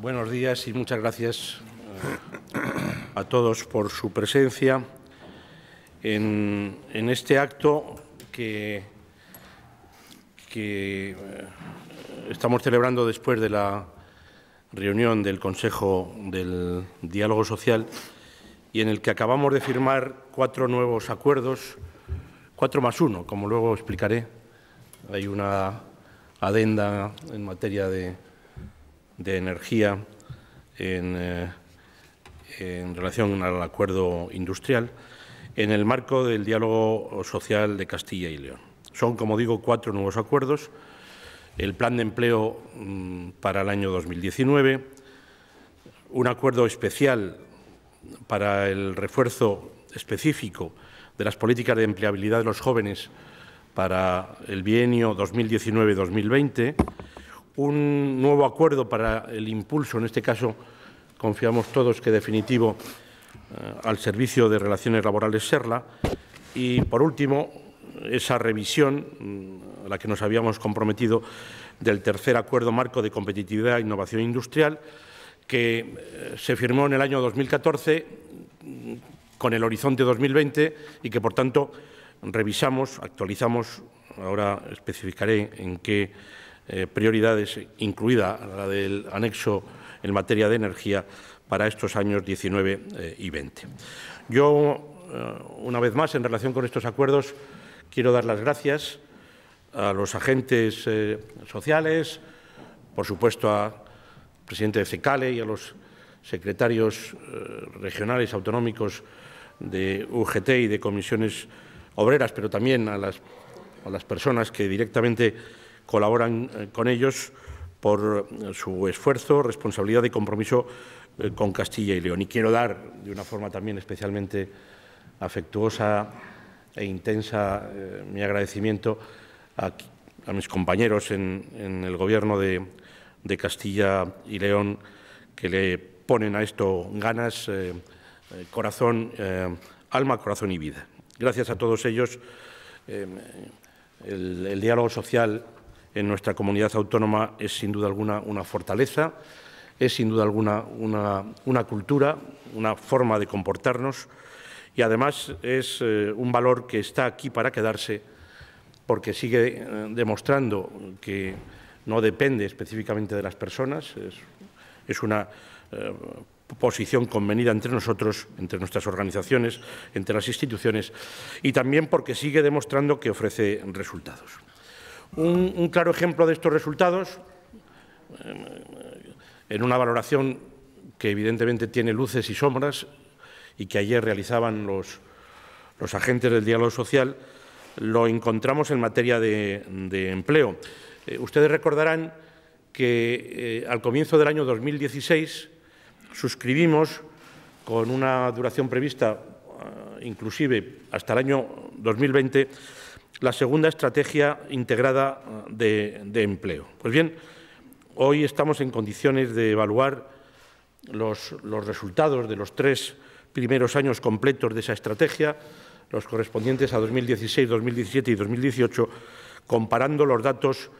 Buenos días y muchas gracias eh, a todos por su presencia en, este acto que, que eh, estamos celebrando después de la reunión del Consejo del Diálogo Social y en el que acabamos de firmar cuatro nuevos acuerdos, cuatro más uno, como luego explicaré. Hay una adenda en materia de de energía eh, en, relación al acuerdo industrial en el marco del diálogo social de Castilla y León. Son, como digo, cuatro nuevos acuerdos. El plan de empleo mm, para el año 2019, un acuerdo especial para el refuerzo específico de las políticas de empleabilidad de los jóvenes para el bienio 2019-2020 un nuevo acuerdo para el impulso, en este caso confiamos todos que definitivo, eh, al Servicio de Relaciones Laborales SERLA. Y, por último, esa revisión mm, a la que nos habíamos comprometido del tercer acuerdo marco de competitividad e innovación industrial, que eh, se firmó en el año 2014 mm, con el horizonte 2020 y que, por tanto, revisamos, actualizamos, ahora especificaré en qué eh, prioridades, incluida la del anexo en materia de energía para estos años 19 eh, y 20. Yo, eh, una vez más, en relación con estos acuerdos, quiero dar las gracias a los agentes sociales, por supuesto al presidente de CECALE y a los secretarios regionales autonómicos de UGT y de comisiones obreras, pero también a las, a las personas que directamente colaboran eh, con ellos por eh, su esfuerzo, responsabilidad y compromiso eh, con Castilla y León. Y quiero dar, de una forma también especialmente afectuosa e intensa, mi agradecimiento a, mis compañeros en, el Gobierno de, Castilla y León, que le ponen a esto ganas, corazón, alma, corazón y vida. Gracias a todos ellos, el diálogo social en nuestra comunidad autónoma es sin duda alguna una fortaleza, es sin duda alguna una, cultura, una forma de comportarnos y además es eh, un valor que está aquí para quedarse porque sigue eh, demostrando que no depende específicamente de las personas, es, una eh, posición convenida entre nosotros, entre nuestras organizaciones, entre las instituciones y también porque sigue demostrando que ofrece resultados. Un, claro ejemplo de estos resultados, eh, en una valoración que evidentemente tiene luces y sombras y que ayer realizaban los, agentes del diálogo social, lo encontramos en materia de, empleo. Eh, ustedes recordarán que eh, al comienzo del año 2016 suscribimos, con una duración prevista inclusive hasta el año 2020, la segunda estrategia integrada eh, de, empleo. Pues bien, hoy estamos en condiciones de evaluar los, los resultados de los tres primeros años completos de esa estrategia, los correspondientes a 2016, 2017 y 2018, comparando los datos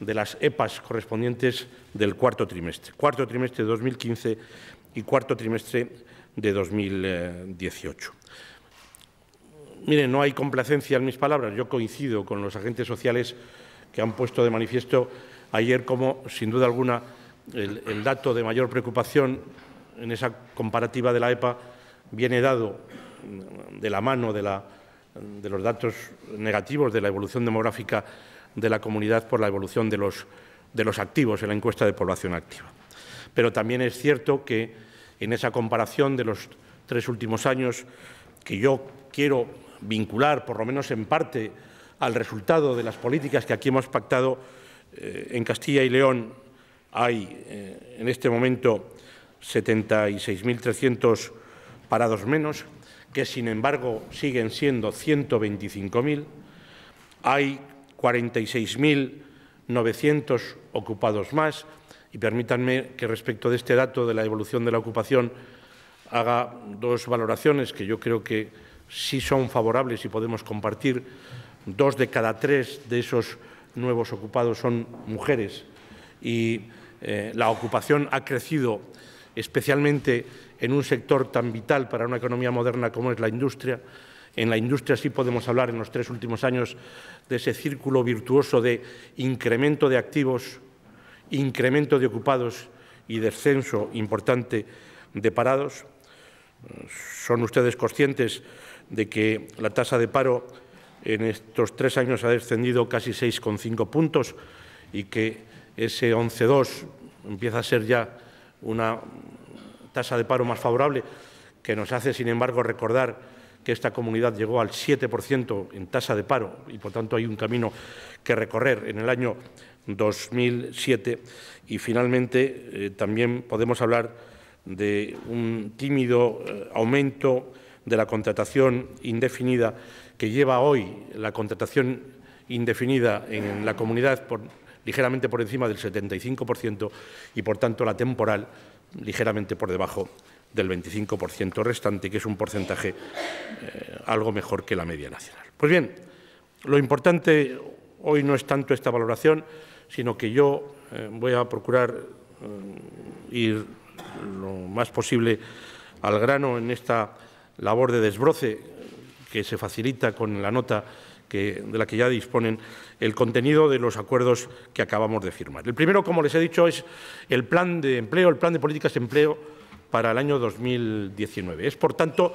de las EPAs correspondientes del cuarto trimestre, cuarto trimestre de 2015 y cuarto trimestre de 2018. Mire, no hay complacencia en mis palabras. Yo coincido con los agentes sociales que han puesto de manifiesto ayer como, sin duda alguna, el, dato de mayor preocupación en esa comparativa de la EPA viene dado de la mano de, los datos negativos de la evolución demográfica de la comunidad por la evolución de los activos en la encuesta de población activa. Pero también es cierto que en esa comparación de los tres últimos años, que yo quiero vincular, por lo menos en parte, al resultado de las políticas que aquí hemos pactado eh, en Castilla y León hay eh, en este momento 76.300 parados menos, que sin embargo siguen siendo 125.000. Hay 46.900 ocupados más y permítanme que respecto de este dato de la evolución de la ocupación haga dos valoraciones que yo creo que sí son favorables y podemos compartir. Dos de cada tres de esos nuevos ocupados son mujeres y eh, la ocupación ha crecido especialmente en un sector tan vital para una economía moderna como es la industria. En la industria sí podemos hablar en los tres últimos años de ese círculo virtuoso de incremento de activos, incremento de ocupados y descenso importante de parados. Son ustedes conscientes de que la tasa de paro en estos tres años ha descendido casi 6,5 puntos y que ese 11,2 empieza a ser ya una tasa de paro más favorable, que nos hace, sin embargo, recordar que esta comunidad llegó al 7% en tasa de paro y, por tanto, hay un camino que recorrer en el año 2007. Y, finalmente, eh, también podemos hablar de un tímido eh, aumento de la contratación indefinida que lleva hoy la contratación indefinida en la comunidad por, ligeramente por encima del 75% y, por tanto, la temporal ligeramente por debajo del 25% restante, que es un porcentaje eh, algo mejor que la media nacional. Pues bien, lo importante hoy no es tanto esta valoración, sino que yo eh, voy a procurar eh, ir lo más posible al grano en esta labor de desbroce que se facilita con la nota de la que ya disponen el contenido de los acuerdos que acabamos de firmar. El primero, como les he dicho, es el plan de empleo, el plan de políticas de empleo para el año 2019. Es, por tanto,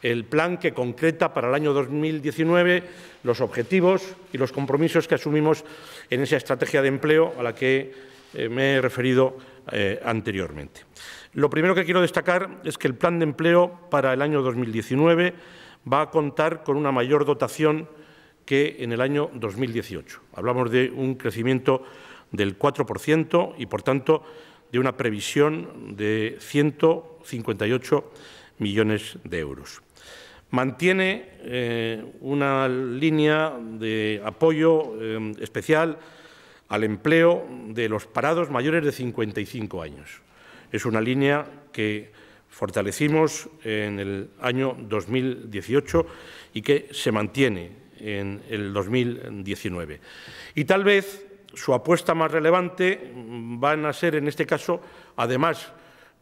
el plan que concreta para el año 2019 los objetivos y los compromisos que asumimos en esa estrategia de empleo a la que eh, me he referido eh, anteriormente. Lo primero que quiero destacar es que el plan de empleo para el año 2019 va a contar con una mayor dotación que en el año 2018. Hablamos de un crecimiento del 4% y, por tanto, de una previsión de 158 millones de euros. Mantiene eh, una línea de apoyo eh, especial al empleo de los parados mayores de 55 años. Es una línea que fortalecimos en el año 2018 y que se mantiene en el 2019. Y tal vez su apuesta más relevante van a ser, en este caso, además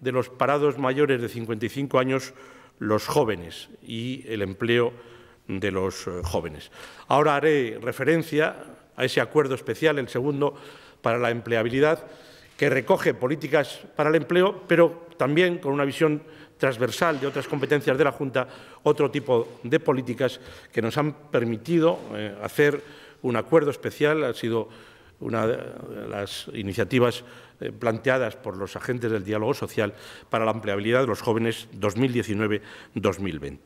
de los parados mayores de 55 años, los jóvenes y el empleo de los eh, jóvenes. Ahora haré referencia a ese acuerdo especial, el segundo, para la empleabilidad, que recoge políticas para el empleo, pero también con una visión transversal de otras competencias de la Junta, otro tipo de políticas que nos han permitido eh, hacer un acuerdo especial. Ha sido una de las iniciativas eh, planteadas por los agentes del diálogo social para la empleabilidad de los jóvenes 2019-2020.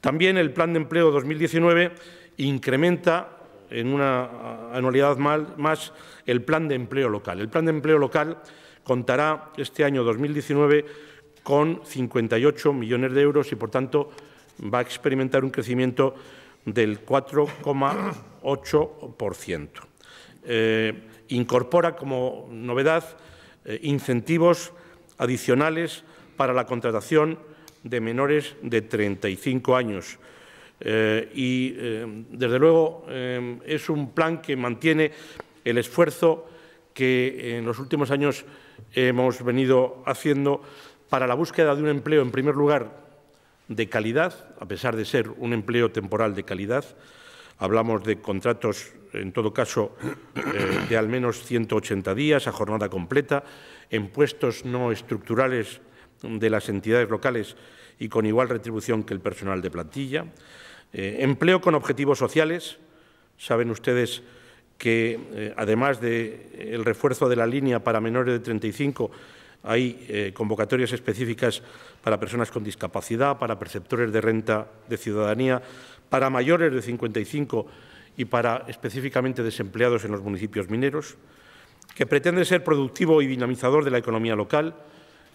También el Plan de Empleo 2019 incrementa en una anualidad más el plan de empleo local. El plan de empleo local contará este año 2019 con 58 millones de euros y, por tanto, va a experimentar un crecimiento del 4,8%. Eh, incorpora como novedad eh, incentivos adicionales para la contratación de menores de 35 años eh, y, eh, desde luego, eh, es un plan que mantiene el esfuerzo que en los últimos años hemos venido haciendo para la búsqueda de un empleo, en primer lugar, de calidad, a pesar de ser un empleo temporal de calidad. Hablamos de contratos, en todo caso, de al menos 180 días a jornada completa, en puestos no estructurales de las entidades locales y con igual retribución que el personal de plantilla. Eh, empleo con objetivos sociales. Saben ustedes que, eh, además del eh, refuerzo de la línea para menores de 35, hay convocatorias específicas para personas con discapacidad, para perceptores de renta de ciudadanía, para mayores de 55 y para específicamente desempleados en los municipios mineros, que pretende ser productivo y dinamizador de la economía local,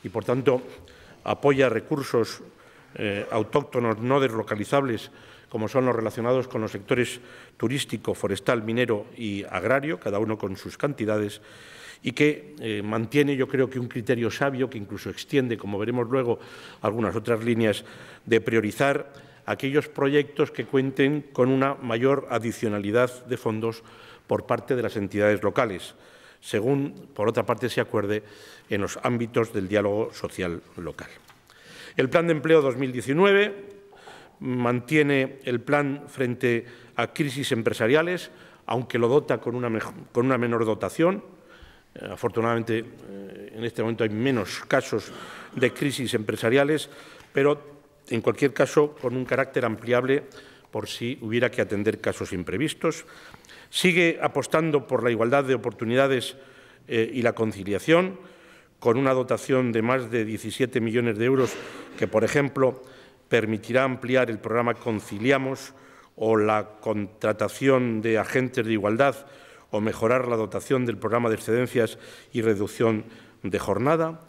y, por tanto, apoya recursos eh, autóctonos no deslocalizables como son los relacionados con los sectores turístico, forestal, minero y agrario, cada uno con sus cantidades, y que eh, mantiene, yo creo que un criterio sabio que incluso extiende, como veremos luego, algunas otras líneas de priorizar aquellos proyectos que cuenten con una mayor adicionalidad de fondos por parte de las entidades locales según, por otra parte, se acuerde en los ámbitos del diálogo social local. El Plan de Empleo 2019 mantiene el plan frente a crisis empresariales, aunque lo dota con una, menor dotación. Eh, afortunadamente, eh, en este momento hay menos casos de crisis empresariales, pero en cualquier caso con un carácter ampliable por si hubiera que atender casos imprevistos. Sigue apostando por la igualdad de oportunidades eh, y la conciliación, con una dotación de más de 17 millones de euros que, por ejemplo, permitirá ampliar el programa Conciliamos o la contratación de agentes de igualdad o mejorar la dotación del programa de excedencias y reducción de jornada.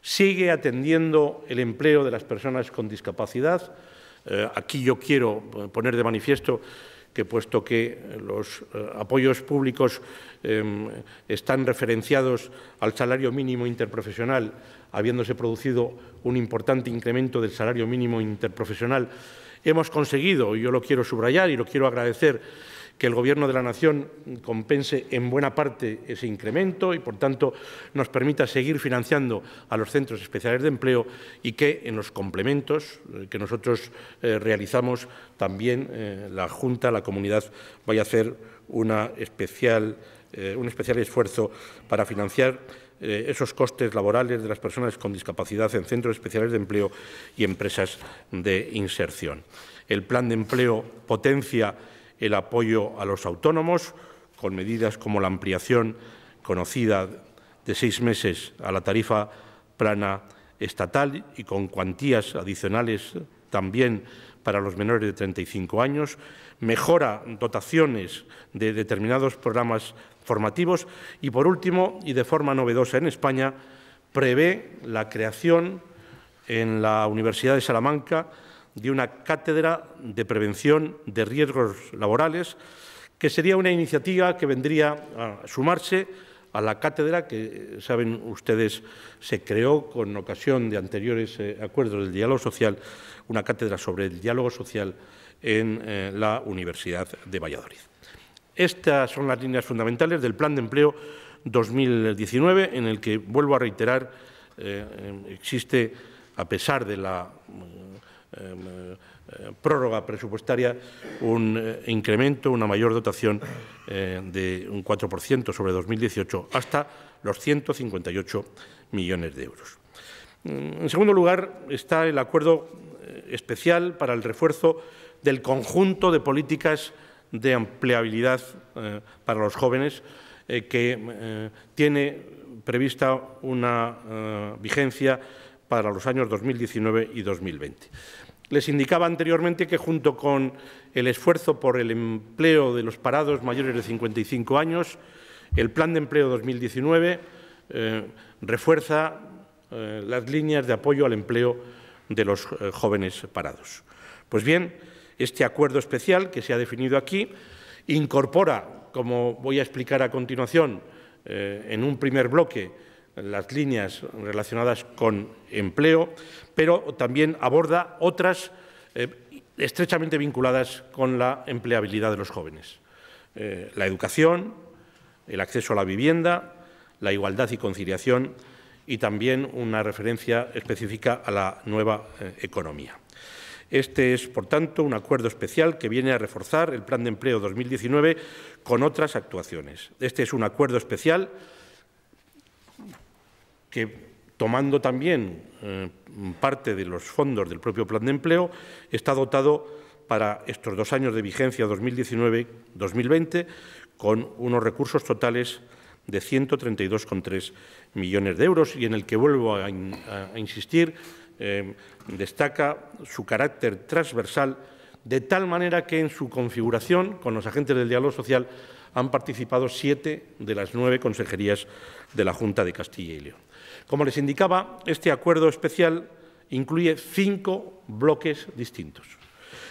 Sigue atendiendo el empleo de las personas con discapacidad. Eh, aquí yo quiero poner de manifiesto que puesto que los eh, apoyos públicos em, están referenciados al salario mínimo interprofesional, habiéndose producido un importante incremento del salario mínimo interprofesional, hemos conseguido, y yo lo quiero subrayar y lo quiero agradecer, que el Gobierno de la Nación compense en buena parte ese incremento y, por tanto, nos permita seguir financiando a los centros especiales de empleo y que en los complementos eh, que nosotros eh, realizamos también eh, la Junta, la comunidad, vaya a hacer especial, un especial esfuerzo para financiar esos costes laborales de las personas con discapacidad en centros especiales de empleo y empresas de inserción. El plan de empleo potencia el apoyo a los autónomos, con medidas como la ampliación conocida de seis meses a la tarifa plana estatal y con cuantías adicionales también para los menores de 35 años, mejora dotaciones de determinados programas formativos y, por último, y de forma novedosa en España, prevé la creación en la Universidad de Salamanca de una cátedra de prevención de riesgos laborales, que sería una iniciativa que vendría a sumarse a la cátedra que, eh, saben ustedes, se creó con ocasión de anteriores eh, acuerdos del diálogo social, una cátedra sobre el diálogo social en eh, la Universidad de Valladolid. Estas son las líneas fundamentales del Plan de Empleo 2019, en el que, vuelvo a reiterar, em, existe, a pesar de la Em, eh, prórroga presupuestaria un eh, incremento, una mayor dotación eh, de un 4% sobre 2018 hasta los 158 millones de euros. Mm, en segundo lugar, está el acuerdo especial para el refuerzo del conjunto de políticas de empleabilidad para los jóvenes, que tiene prevista una vigencia para los años 2019 y 2020. Les indicaba anteriormente que junto con el esfuerzo por el empleo de los parados mayores de 55 años, el Plan de Empleo 2019 eh, refuerza eh, las líneas de apoyo al empleo de los eh, jóvenes parados. Pues bien, este acuerdo especial que se ha definido aquí incorpora, como voy a explicar a continuación en un primer bloque, las líneas relacionadas con empleo, pero también aborda otras eh, estrechamente vinculadas con la empleabilidad de los jóvenes. Eh, la educación, el acceso a la vivienda, la igualdad y conciliación y también una referencia específica a la nueva eh, economía. Este es, por tanto, un acuerdo especial que viene a reforzar el Plan de Empleo 2019 con otras actuaciones. Este es un acuerdo especial que tomando también eh, parte de los fondos del propio plan de empleo, está dotado para estos dos años de vigencia 2019-2020 con unos recursos totales de 132,3 millones de euros y en el que vuelvo a, insistir, eh, destaca su carácter transversal de tal manera que en su configuración con los agentes del diálogo social han participado siete de las nueve consejerías de la Junta de Castilla y León. Como les indicaba, este acuerdo especial incluye cinco bloques distintos.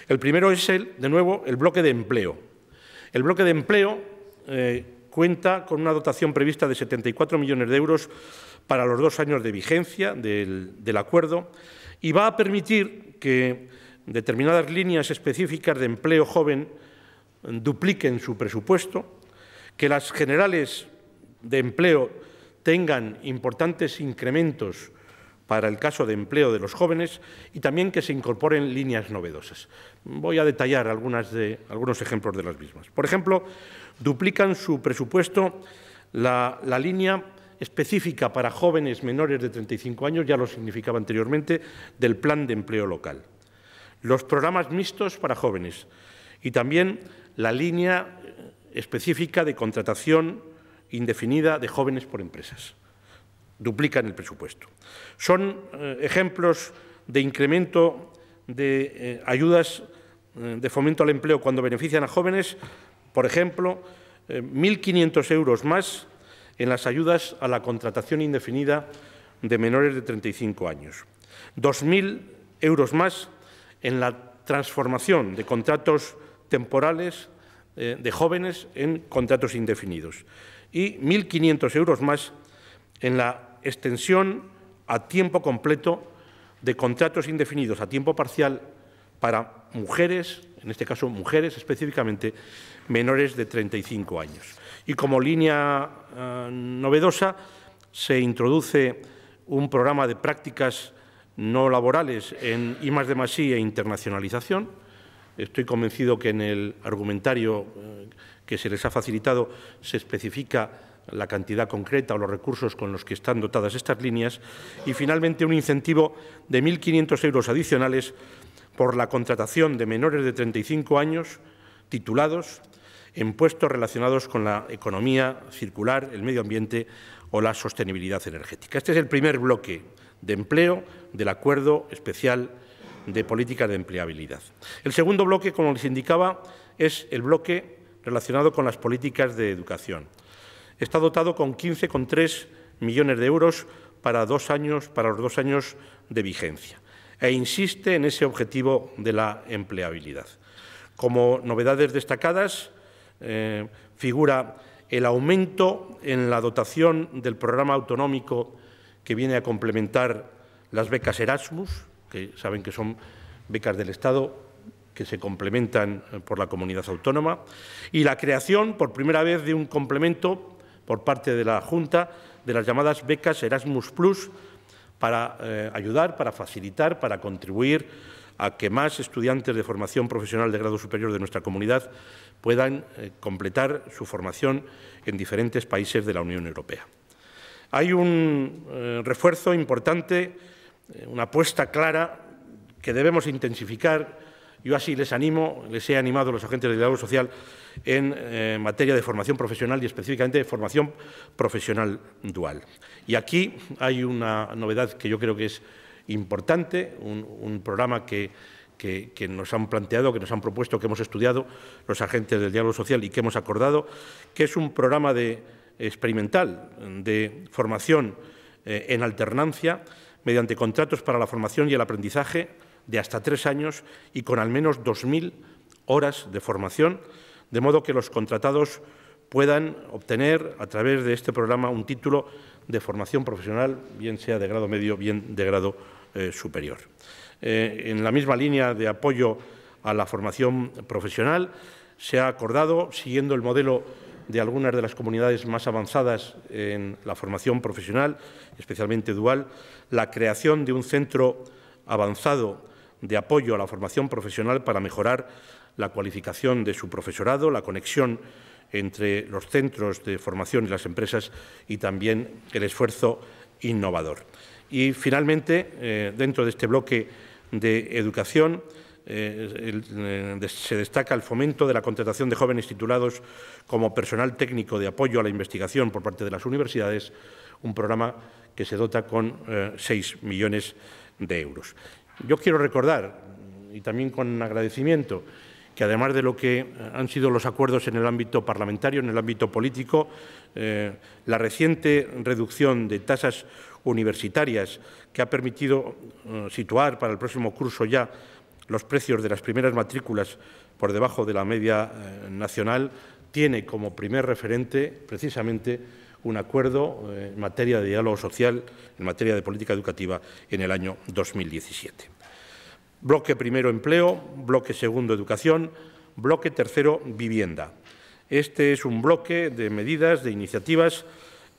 El primero es, el, de nuevo, el bloque de empleo. El bloque de empleo eh, cuenta con una dotación prevista de 74 millones de euros para los dos años de vigencia del acuerdo y va a permitir que determinadas líneas específicas de empleo joven dupliquen su presupuesto, que las generales de empleo tengan importantes incrementos para el caso de empleo de los jóvenes y también que se incorporen líneas novedosas. Voy a detallar de, algunos ejemplos de las mismas. Por ejemplo, duplican su presupuesto la, la línea específica para jóvenes menores de 35 años, ya lo significaba anteriormente, del Plan de Empleo Local. Los programas mixtos para jóvenes y también la línea específica de contratación indefinida de jóvenes por empresas. Duplican el presupuesto. Son eh, ejemplos de incremento de eh, ayudas eh, de fomento al empleo cuando benefician a jóvenes, por ejemplo, 1.500 euros más en las ayudas a la contratación indefinida de menores de 35 años, 2.000 euros más en la transformación de contratos temporales de jóvenes en contratos indefinidos y 1.500 euros más en la extensión a tiempo completo de contratos indefinidos a tiempo parcial para mujeres, en este caso mujeres específicamente, menores de 35 años. Y como línea eh, novedosa se introduce un programa de prácticas no laborales en I más de más e internacionalización. Estoy convencido que en el argumentario eh, que se les ha facilitado, se especifica la cantidad concreta o los recursos con los que están dotadas estas líneas y, finalmente, un incentivo de 1.500 euros adicionales por la contratación de menores de 35 años titulados en puestos relacionados con la economía circular, el medio ambiente o la sostenibilidad energética. Este es el primer bloque de empleo del Acuerdo Especial de política de Empleabilidad. El segundo bloque, como les indicaba, es el bloque relacionado con las políticas de educación. Está dotado con 15,3 millones de euros para, dos años, para los dos años de vigencia e insiste en ese objetivo de la empleabilidad. Como novedades destacadas eh, figura el aumento en la dotación del programa autonómico que viene a complementar las becas Erasmus, que saben que son becas del Estado que se complementan eh, por la comunidad autónoma, y la creación por primera vez de un complemento por parte de la Junta de las llamadas becas Erasmus Plus para eh, ayudar, para facilitar, para contribuir a que más estudiantes de formación profesional de grado superior de nuestra comunidad puedan eh, completar su formación en diferentes países de la Unión Europea. Hay un refuerzo importante, una apuesta clara que debemos intensificar yo así les animo, les he animado a los agentes del diálogo social en eh, materia de formación profesional y específicamente de formación profesional dual. Y aquí hay una novedad que yo creo que es importante, un, programa que, nos han planteado, que nos han propuesto, que hemos estudiado los agentes del diálogo social y que hemos acordado, que es un programa de, experimental de formación eh, en alternancia mediante contratos para la formación y el aprendizaje de hasta tres años y con al menos 2.000 horas de formación, de modo que los contratados puedan obtener a través de este programa un título de formación profesional, bien sea de grado medio, bien de grado eh, superior. Eh, en la misma línea de apoyo a la formación profesional, se ha acordado, siguiendo el modelo de algunas de las comunidades más avanzadas en la formación profesional, especialmente dual, la creación de un centro avanzado de apoyo a la formación profesional para mejorar la cualificación de su profesorado, la conexión entre los centros de formación y las empresas y también el esfuerzo innovador. Y finalmente, eh, dentro de este bloque de educación, eh, eh, se destaca el fomento de la contratación de jóvenes titulados como personal técnico de apoyo a la investigación por parte de las universidades, un programa que se dota con 6 millones de euros. Yo quiero recordar, y también con agradecimiento, que además de lo que eh, han sido los acuerdos en el ámbito parlamentario, en el ámbito político, eh, la reciente reducción de tasas universitarias que ha permitido eh, situar para el próximo curso ya los precios de las primeras matrículas por debajo de la media nacional, tiene como primer referente precisamente un acuerdo eh, en materia de diálogo social, en materia de política educativa en el año 2017. Bloque primero empleo, bloque segundo educación, bloque tercero vivienda. Este es un bloque de medidas, de iniciativas,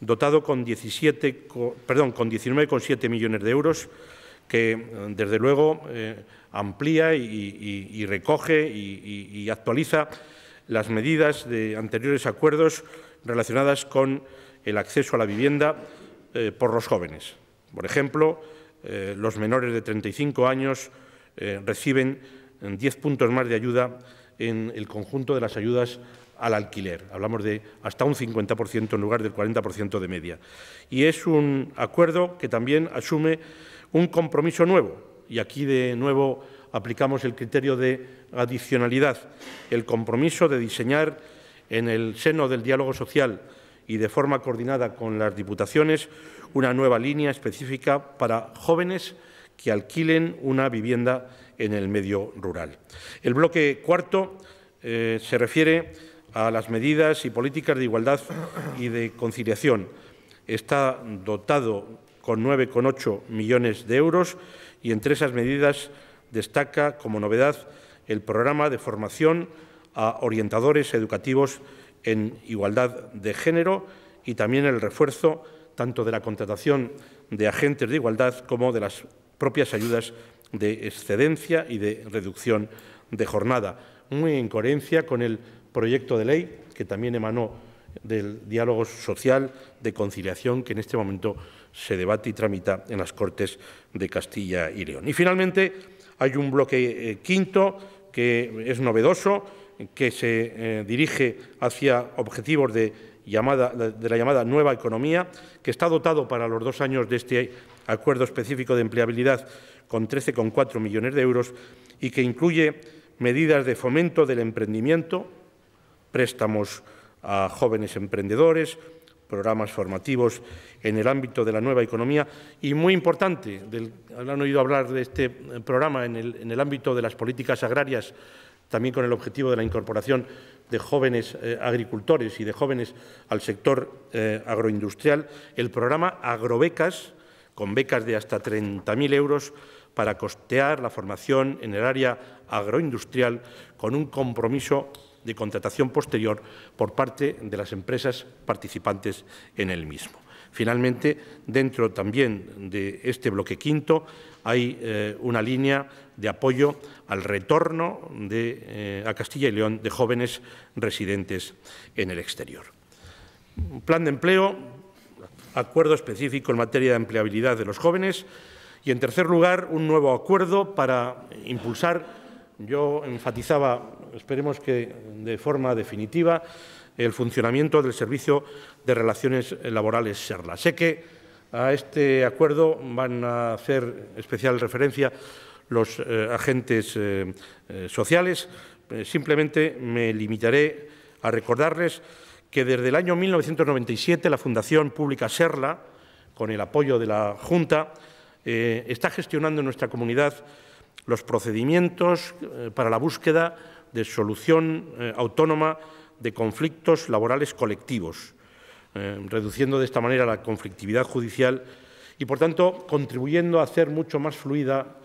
dotado con, 17, con 19,7 millones de euros, que eh, desde luego eh, amplía y, recoge y, actualiza las medidas de anteriores acuerdos relacionadas con el acceso a la vivienda eh, por los jóvenes. Por ejemplo, eh, los menores de 35 años eh, reciben 10 puntos más de ayuda en el conjunto de las ayudas al alquiler. Hablamos de hasta un 50% en lugar del 40% de media. Y es un acuerdo que también asume un compromiso nuevo. Y aquí de nuevo aplicamos el criterio de adicionalidad, el compromiso de diseñar en el seno del diálogo social y de forma coordinada con las diputaciones una nueva línea específica para jóvenes que alquilen una vivienda en el medio rural. El bloque cuarto eh, se refiere a las medidas y políticas de igualdad y de conciliación. Está dotado con 9,8 millones de euros y entre esas medidas destaca como novedad el programa de formación a orientadores educativos en igualdad de género y también el refuerzo tanto de la contratación de agentes de igualdad como de las propias ayudas de excedencia y de reducción de jornada, muy en coherencia con el proyecto de ley que también emanó del diálogo social de conciliación que en este momento se debate y tramita en las Cortes de Castilla y León. Y finalmente hay un bloque eh, quinto que es novedoso, que se eh, dirige hacia objetivos de, la llamada nueva economía, que está dotado para los dos años de este acuerdo específico de empleabilidad con 13,4 millones de euros y que incluye medidas de fomento del emprendimiento, préstamos a jóvenes emprendedores, programas formativos en el ámbito de la nueva economía y, muy importante, han oído hablar de este programa en el ámbito de las políticas agrarias también con el objetivo de la incorporación de jóvenes eh, agricultores y de jóvenes al sector eh, agroindustrial, el programa Agrobecas, con becas de hasta 30.000 euros para costear la formación en el área agroindustrial con un compromiso de contratación posterior por parte de las empresas participantes en el mismo. Finalmente, dentro también de este bloque quinto, hay eh, una línea de apoyo al retorno eh, a Castilla y León de jóvenes residentes en el exterior. Un plan de empleo, acuerdo específico en materia de empleabilidad de los jóvenes y, en tercer lugar, un nuevo acuerdo para impulsar, yo enfatizaba, esperemos que de forma definitiva, el funcionamiento del Servicio de Relaciones Laborales SERLA. Sé que a este acuerdo van a hacer especial referencia los eh, agentes eh, eh, sociales. simplemente me limitaré a recordarles que desde el año 1997 la Fundación Pública Serla, con el apoyo de la Junta, está gestionando en nuestra comunidad los procedimientos para la búsqueda de solución autónoma de conflictos laborales colectivos, reduciendo de esta manera la conflictividad judicial y, por tanto, contribuyendo a hacer mucho más fluida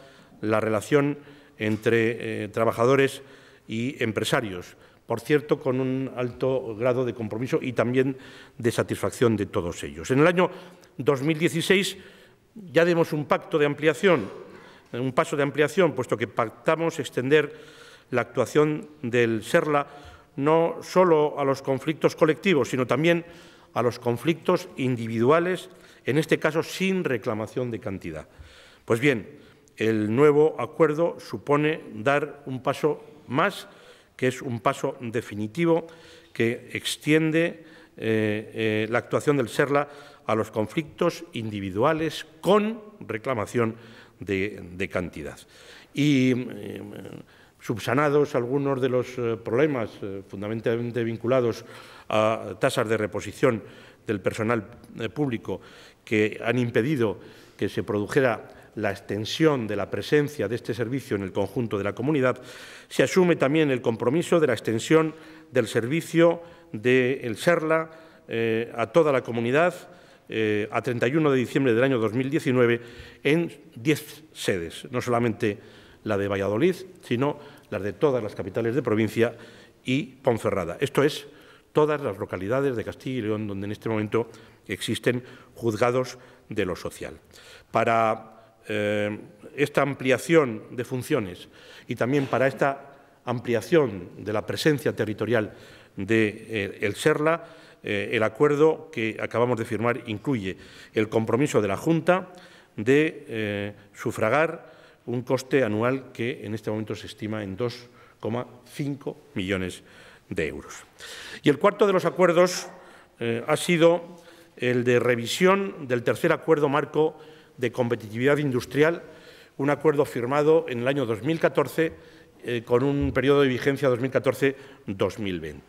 la relación entre eh, trabajadores y empresarios, por cierto, con un alto grado de compromiso y también de satisfacción de todos ellos. En el año 2016 ya demos un pacto de ampliación, eh, un paso de ampliación, puesto que pactamos extender la actuación del SERLA no solo a los conflictos colectivos, sino también a los conflictos individuales, en este caso sin reclamación de cantidad. Pues bien, el nuevo acuerdo supone dar un paso más, que es un paso definitivo que extiende eh, eh, la actuación del SERLA a los conflictos individuales con reclamación de, cantidad. Y eh, subsanados algunos de los problemas fundamentalmente vinculados a tasas de reposición del personal público que han impedido que se produjera la extensión de la presencia de este servicio en el conjunto de la comunidad, se asume también el compromiso de la extensión del servicio del SERLA eh, a toda la comunidad eh, a 31 de diciembre del año 2019 en 10 sedes, no solamente la de Valladolid, sino las de todas las capitales de provincia y Ponferrada. Esto es todas las localidades de Castilla y León donde en este momento existen juzgados de lo social. Para eh, esta ampliación de funciones y también para esta ampliación de la presencia territorial del de, eh, SERLA, eh, el acuerdo que acabamos de firmar incluye el compromiso de la Junta de sufragar un coste anual que en este momento se estima en 2,5 millones de euros. Y el cuarto de los acuerdos ha sido el de revisión del tercer acuerdo marco de competitividad industrial, un acuerdo firmado en el año 2014 eh, con un periodo de vigencia 2014-2020.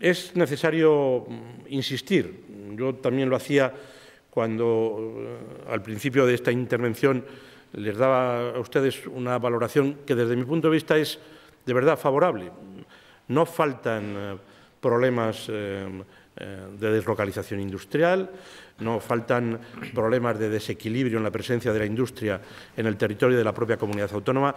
Es necesario mm, insistir, yo también lo hacía cuando eh, al principio de esta intervención les daba a ustedes una valoración que desde mi punto de vista es de verdad favorable. No faltan eh, problemas de deslocalización industrial, no faltan problemas de desequilibrio en la presencia de la industria en el territorio de la propia comunidad autónoma,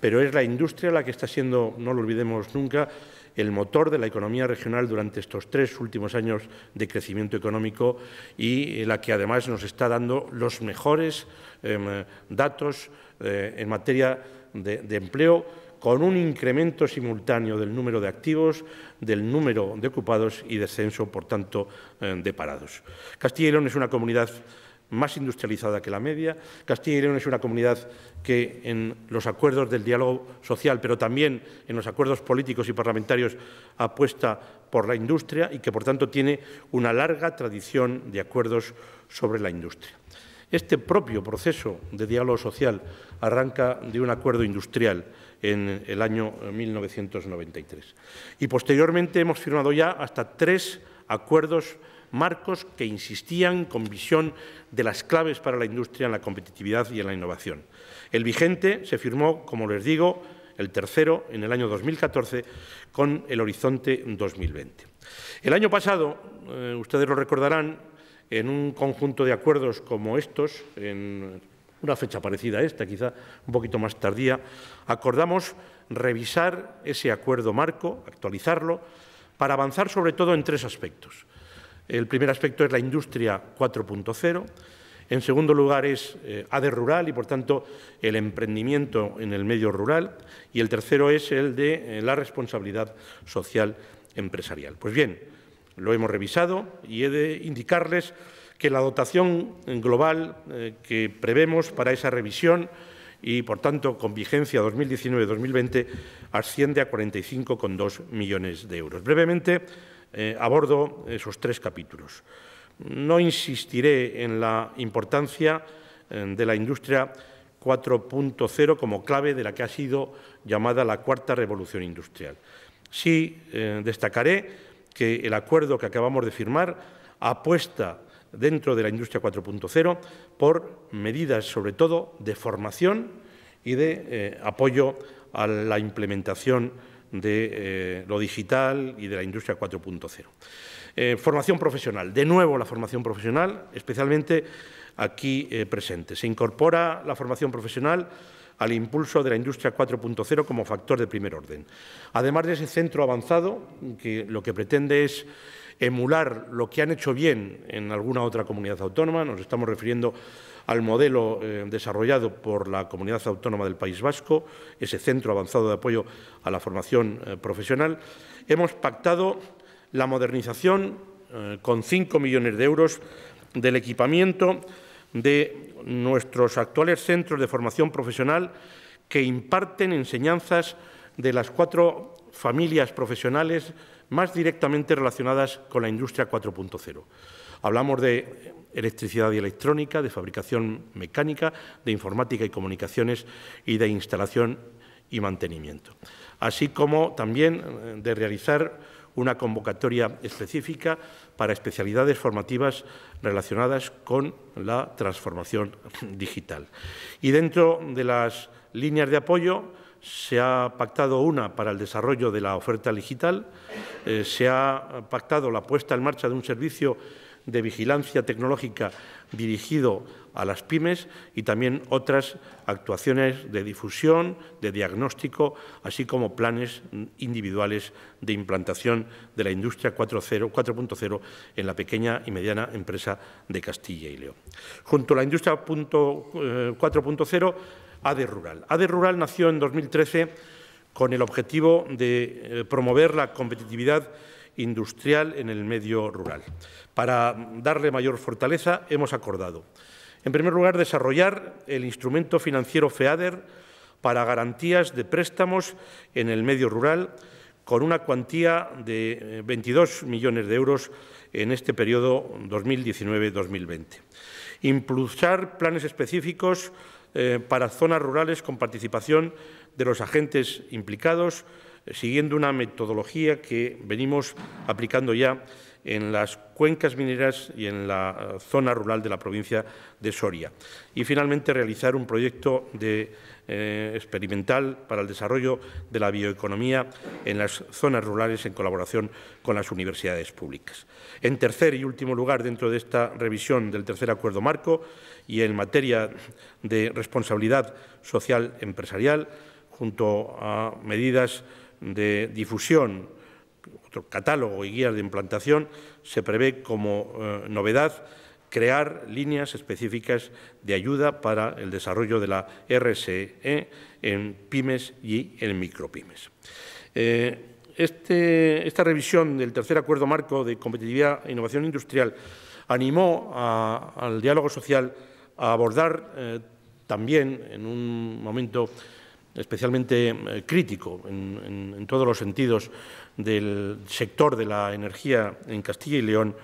pero es la industria la que está siendo, no lo olvidemos nunca, el motor de la economía regional durante estos tres últimos años de crecimiento económico y la que además nos está dando los mejores em, datos eh, en materia de empleo con un incremento simultáneo del número de activos, del número de ocupados y descenso, por tanto, eh, de parados. Castilla y León es una comunidad más industrializada que la media. Castilla y León es una comunidad que en los acuerdos del diálogo social, pero también en los acuerdos políticos y parlamentarios, apuesta por la industria y que, por tanto, tiene una larga tradición de acuerdos sobre la industria. Este propio proceso de diálogo social arranca de un acuerdo industrial en el año 1993. Y posteriormente hemos firmado ya hasta tres acuerdos marcos que insistían con visión de las claves para la industria en la competitividad y en la innovación. El vigente se firmó, como les digo, el tercero en el año 2014 con el horizonte 2020. El año pasado, eh, ustedes lo recordarán, en un conjunto de acuerdos como estos, en una fecha parecida a esta, quizá un poquito más tardía, acordamos revisar ese acuerdo marco, actualizarlo, para avanzar sobre todo en tres aspectos. El primer aspecto es la industria 4.0. En segundo lugar es eh, ADE rural y, por tanto, el emprendimiento en el medio rural. Y el tercero es el de eh, la responsabilidad social empresarial. Pues bien, lo hemos revisado y he de indicarles que la dotación global eh, que prevemos para esa revisión y, por tanto, con vigencia 2019-2020, asciende a 45,2 millones de euros. Brevemente, eh, abordo esos tres capítulos. No insistiré en la importancia eh, de la industria 4.0 como clave de la que ha sido llamada la cuarta revolución industrial. Sí destacaré que el acuerdo que acabamos de firmar apuesta dentro de la industria 4.0 por medidas, sobre todo, de formación y de eh, apoyo a la implementación de eh, lo digital y de la industria 4.0. Eh, formación profesional. De nuevo, la formación profesional, especialmente aquí presente. Se incorpora la formación profesional al impulso de la industria 4.0 como factor de primer orden. Además de ese centro avanzado, que lo que pretende es emular lo que han hecho bien en alguna otra comunidad autónoma. Nos estamos refiriendo al modelo eh, desarrollado por la Comunidad Autónoma del País Vasco, ese centro avanzado de apoyo a la formación eh, profesional. Hemos pactado la modernización eh, con 5 millones de euros del equipamiento de nuestros actuales centros de formación profesional que imparten enseñanzas de las cuatro familias profesionales más directamente relacionadas con la industria 4.0. Hablamos de electricidad y electrónica, de fabricación mecánica, de informática y comunicaciones y de instalación y mantenimiento, así como también eh, de realizar una convocatoria específica para especialidades formativas relacionadas con la transformación digital. Y dentro de las líneas de apoyo, se ha pactado una para el desarrollo de la oferta digital, eh, se ha pactado la puesta en marcha de un servicio de vigilancia tecnológica dirigido a las pymes y también otras actuaciones de difusión, de diagnóstico, así como planes individuales de implantación de la industria 4.0 en la pequeña y mediana empresa de Castilla y León. Junto a la industria 4.0 ADER Rural. Rural nació en 2013 con el objetivo de eh, promover la competitividad industrial en el medio rural. Para darle mayor fortaleza hemos acordado, en primer lugar, desarrollar el instrumento financiero FEADER para garantías de préstamos en el medio rural con una cuantía de 22 eh, millones de euros en este periodo 2019-2020. Impulsar planes específicos eh, para zonas rurales con participación de los agentes implicados, eh, siguiendo una metodología que venimos aplicando ya en las cuencas mineras y en la eh, zona rural de la provincia de Soria. Y finalmente realizar un proyecto de eh, experimental para el desarrollo de la bioeconomía en las zonas rurales en colaboración con las universidades públicas. En tercer y último lugar, dentro de esta revisión del tercer acuerdo marco y en materia de responsabilidad social empresarial, junto a medidas de difusión, otro catálogo y guías de implantación, se prevé como eh, novedad crear líneas específicas de ayuda para el desarrollo de la RSE en pymes y en micropymes. Eh, este, esta revisión del tercer acuerdo marco de competitividad e innovación industrial animó al diálogo social a abordar eh, también en un momento especialmente eh, crítico en, todos los sentidos del sector de la energía en Castilla y León,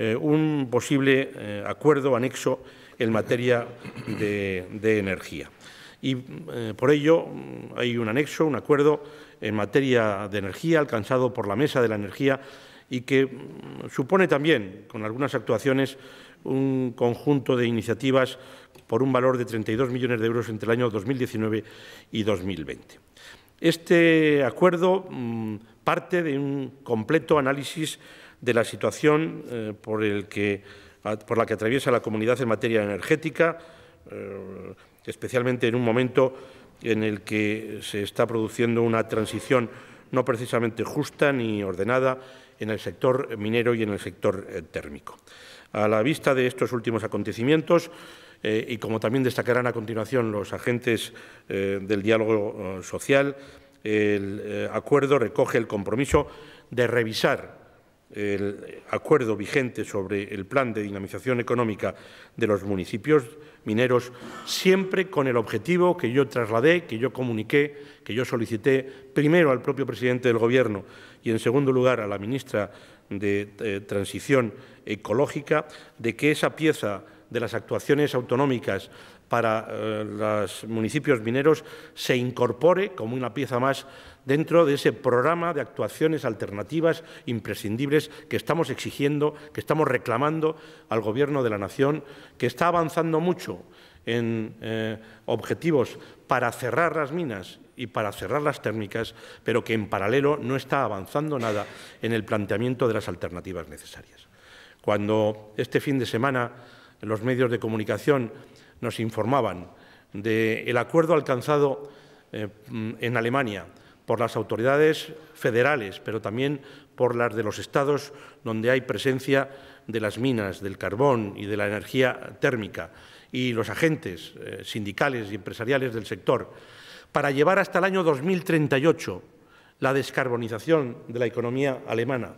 eh, un posible eh, acuerdo anexo en materia de, energía. Y eh, por ello mm, hay un anexo, un acuerdo en materia de energía alcanzado por la Mesa de la Energía y que mm, supone también, con algunas actuaciones, un conjunto de iniciativas por un valor de 32 millones de euros entre el año 2019 y 2020. Este acuerdo mm, parte de un completo análisis de la situación eh, por, la que atraviesa la comunidad en materia energética, eh, especialmente en un momento en el que se está produciendo una transición no precisamente justa ni ordenada en el sector minero y en el sector eh, térmico. A la vista de estos últimos acontecimientos, y como también destacarán a continuación los agentes del diálogo social, el acuerdo recoge el compromiso de revisar el acuerdo vigente sobre el plan de dinamización económica de los municipios mineros, siempre con el objetivo que yo trasladé, que yo comuniqué, que yo solicité primero al propio presidente del Gobierno y en segundo lugar a la ministra de eh, Transición Ecológica, de que esa pieza de las actuaciones autonómicas para eh, los municipios mineros se incorpore como una pieza más dentro de ese programa de actuaciones alternativas imprescindibles que estamos exigiendo, que estamos reclamando al Gobierno de la Nación, que está avanzando mucho en eh, objetivos para cerrar las minas y para cerrar las térmicas, pero que en paralelo no está avanzando nada en el planteamiento de las alternativas necesarias. Cuando este fin de semana los medios de comunicación nos informaban del acuerdo alcanzado eh, en Alemania por las autoridades federales, pero también por las de los estados donde hay presencia de las minas, del carbón y de la energía térmica, y los agentes eh, sindicales y empresariales del sector, para llevar hasta el año 2038 la descarbonización de la economía alemana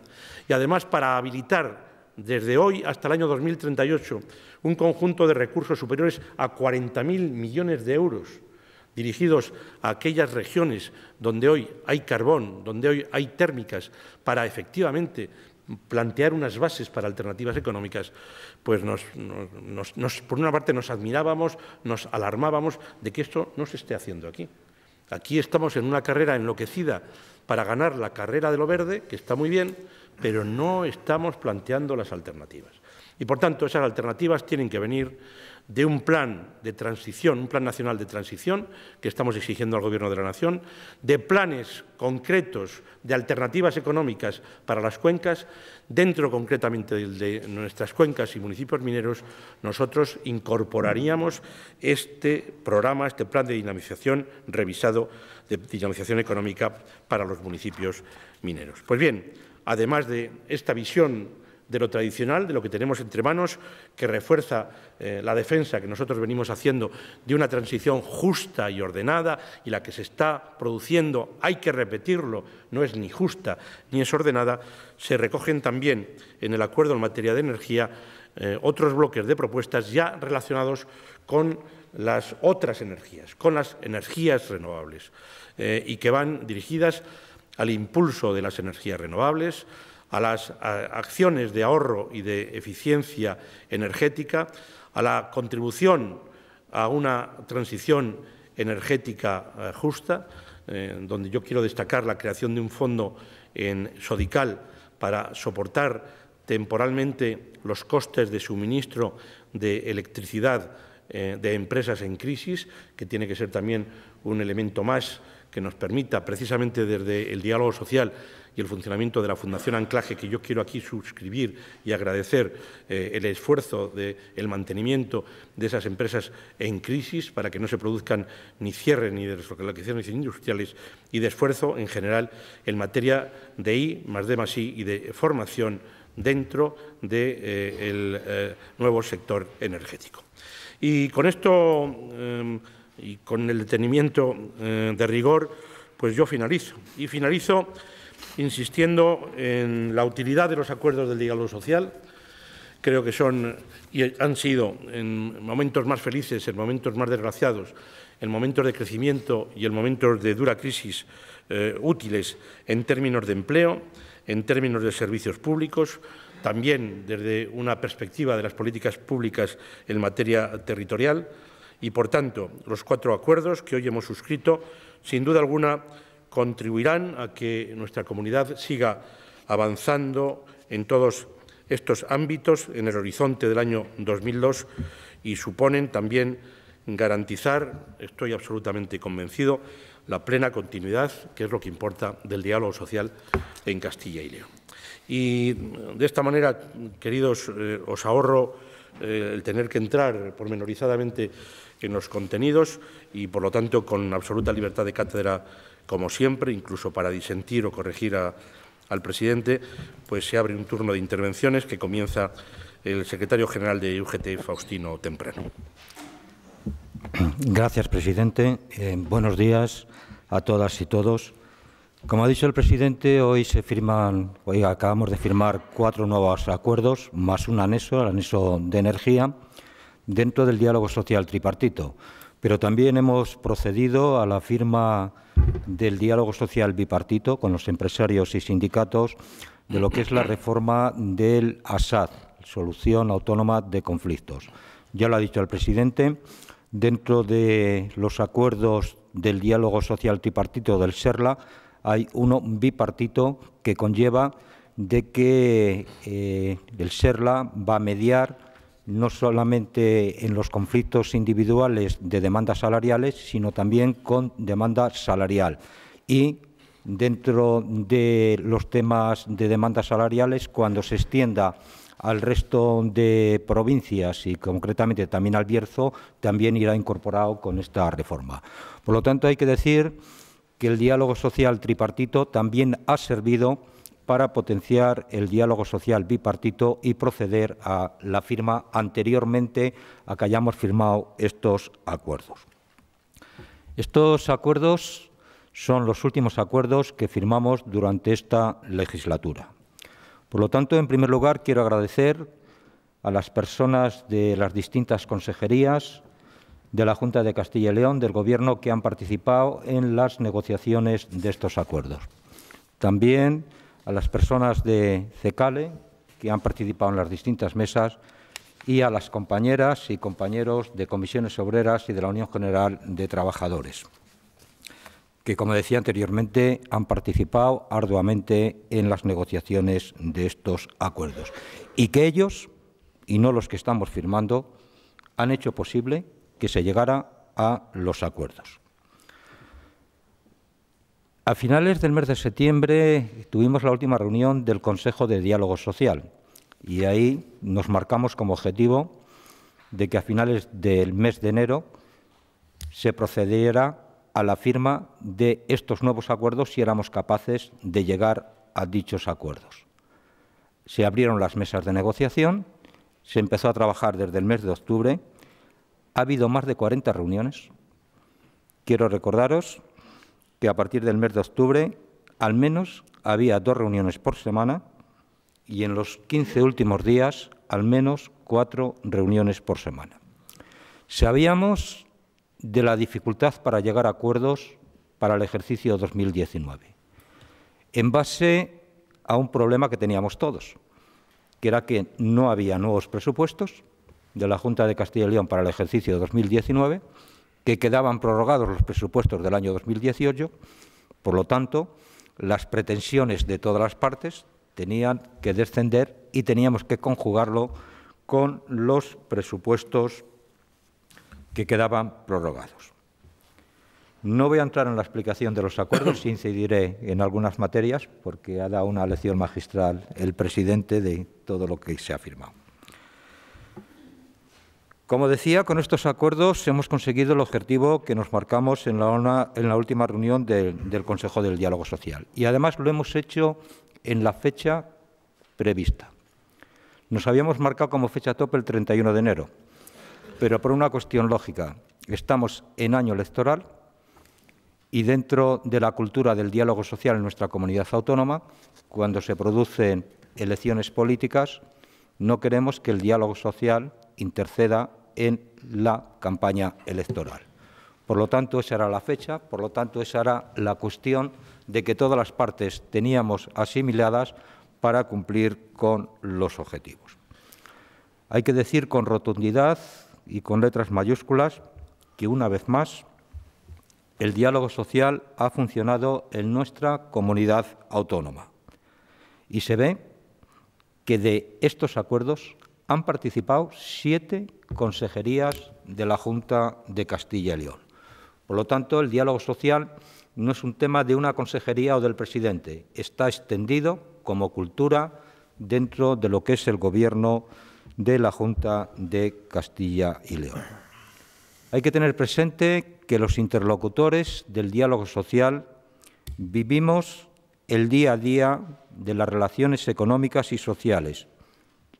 y además para habilitar desde hoy hasta el año 2038 un conjunto de recursos superiores a 40.000 millones de euros dirigidos a aquellas regiones donde hoy hay carbón, donde hoy hay térmicas, para efectivamente plantear unas bases para alternativas económicas, pues por una parte nos admirábamos, nos alarmábamos de que esto no se esté haciendo aquí. Aquí estamos en una carrera enloquecida para ganar la carrera de lo verde, que está muy bien, pero no estamos planteando las alternativas. Y por tanto, esas alternativas tienen que venir de un plan de transición, un plan nacional de transición que estamos exigiendo al Gobierno de la Nación, de planes concretos de alternativas económicas para las cuencas. Dentro concretamente de nuestras cuencas y municipios mineros, nosotros incorporaríamos este programa, este plan de dinamización revisado de dinamización económica para los municipios mineros. Pues bien, además de esta visión de lo tradicional, de lo que tenemos entre manos, que refuerza eh, la defensa que nosotros venimos haciendo de una transición justa y ordenada y la que se está produciendo, hay que repetirlo, no es ni justa ni es ordenada, se recogen también en el acuerdo en materia de energía eh, otros bloques de propuestas ya relacionados con las otras energías, con las energías renovables eh, y que van dirigidas al impulso de las energías renovables, a las acciones de ahorro y de eficiencia energética, a la contribución a una transición energética eh, justa, eh, donde yo quiero destacar la creación de un fondo en Sodical para soportar temporalmente los costes de suministro de electricidad eh, de empresas en crisis, que tiene que ser también un elemento más que nos permita, precisamente desde el diálogo social y el funcionamiento de la Fundación Anclaje, que yo quiero aquí suscribir y agradecer eh, el esfuerzo del mantenimiento de esas empresas en crisis para que no se produzcan ni cierres ni deslocalizaciones industriales y de esfuerzo en general en materia de I, más de más I y de formación dentro del eh, eh, nuevo sector energético. Y con esto em, y con el detenimiento eh, de rigor, pues yo finalizo. Y finalizo insistiendo en la utilidad de los acuerdos del diálogo social. Creo que son y han sido en momentos más felices, en momentos más desgraciados, en momentos de crecimiento y en momentos de dura crisis eh, útiles en términos de empleo, en términos de servicios públicos, también desde una perspectiva de las políticas públicas en materia territorial y, por tanto, los cuatro acuerdos que hoy hemos suscrito, sin duda alguna, contribuirán a que nuestra comunidad siga avanzando en todos estos ámbitos en el horizonte del año 2002 y suponen también garantizar, estoy absolutamente convencido, la plena continuidad, que es lo que importa, del diálogo social en Castilla y León. Y de esta manera, queridos, eh, os ahorro eh, el tener que entrar pormenorizadamente en los contenidos y, por lo tanto, con absoluta libertad de cátedra, como siempre, incluso para disentir o corregir al presidente, pues se abre un turno de intervenciones que comienza el secretario general de UGT, Faustino Temprano. Gracias, presidente. Eh, buenos días a todas y todos. Como ha dicho el presidente, hoy se firman, hoy acabamos de firmar cuatro nuevos acuerdos, más un anexo, el anexo de energía dentro del diálogo social tripartito. Pero también hemos procedido a la firma del diálogo social bipartito con los empresarios y sindicatos de lo que es la reforma del ASAD, Solución Autónoma de Conflictos. Ya lo ha dicho el presidente, dentro de los acuerdos del diálogo social tripartito del SERLA hay uno bipartito que conlleva de que eh, el SERLA va a mediar no solamente en los conflictos individuales de demandas salariales, sino también con demanda salarial. Y dentro de los temas de demandas salariales, cuando se extienda al resto de provincias y concretamente también al Bierzo, también irá incorporado con esta reforma. Por lo tanto, hay que decir que el diálogo social tripartito también ha servido para potenciar el diálogo social bipartito y proceder a la firma anteriormente a que hayamos firmado estos acuerdos. Estos acuerdos son los últimos acuerdos que firmamos durante esta legislatura. Por lo tanto, en primer lugar, quiero agradecer a las personas de las distintas consejerías, de la Junta de Castilla y León, del Gobierno, que han participado en las negociaciones de estos acuerdos. También a las personas de CECALE que han participado en las distintas mesas y a las compañeras y compañeros de comisiones obreras y de la Unión General de Trabajadores, que, como decía anteriormente, han participado arduamente en las negociaciones de estos acuerdos y que ellos, y no los que estamos firmando, han hecho posible que se llegara a los acuerdos. A finales del mes de septiembre tuvimos la última reunión del Consejo de Diálogo Social y ahí nos marcamos como objetivo de que a finales del mes de enero se procediera a la firma de estos nuevos acuerdos si éramos capaces de llegar a dichos acuerdos. Se abrieron las mesas de negociación, se empezó a trabajar desde el mes de octubre, ha habido más de 40 reuniones. Quiero recordaros que a partir del mes de octubre al menos había dos reuniones por semana y en los 15 últimos días al menos cuatro reuniones por semana. Sabíamos de la dificultad para llegar a acuerdos para el ejercicio 2019, en base a un problema que teníamos todos, que era que no había nuevos presupuestos de la Junta de Castilla y León para el ejercicio 2019 que quedaban prorrogados los presupuestos del año 2018. Por lo tanto, las pretensiones de todas las partes tenían que descender y teníamos que conjugarlo con los presupuestos que quedaban prorrogados. No voy a entrar en la explicación de los acuerdos, incidiré en algunas materias, porque ha dado una lección magistral el presidente de todo lo que se ha firmado. Como decía, con estos acuerdos hemos conseguido el objetivo que nos marcamos en la, en la última reunión del Consejo del Diálogo Social. Y además lo hemos hecho en la fecha prevista. Nos habíamos marcado como fecha tope el 31 de enero, pero por una cuestión lógica. Estamos en año electoral y dentro de la cultura del diálogo social en nuestra comunidad autónoma, cuando se producen elecciones políticas, no queremos que el diálogo social interceda en la campaña electoral. Por lo tanto, esa era la fecha, por lo tanto, esa era la cuestión de que todas las partes teníamos asimiladas para cumplir con los objetivos. Hay que decir con rotundidad y con letras mayúsculas que, una vez más, el diálogo social ha funcionado en nuestra comunidad autónoma. Y se ve que de estos acuerdos han participado siete consejerías de la Junta de Castilla y León. Por lo tanto, el diálogo social no es un tema de una consejería o del presidente, está extendido como cultura dentro de lo que es el gobierno de la Junta de Castilla y León. Hay que tener presente que los interlocutores del diálogo social vivimos el día a día de las relaciones económicas y sociales,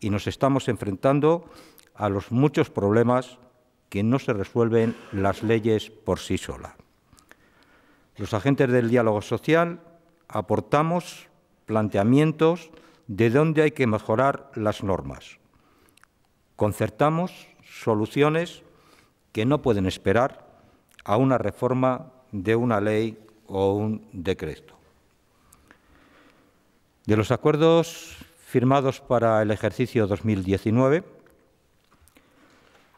y nos estamos enfrentando a los muchos problemas que no se resuelven las leyes por sí solas. Los agentes del diálogo social aportamos planteamientos de dónde hay que mejorar las normas. Concertamos soluciones que no pueden esperar a una reforma de una ley o un decreto. De los acuerdos firmados para el ejercicio 2019.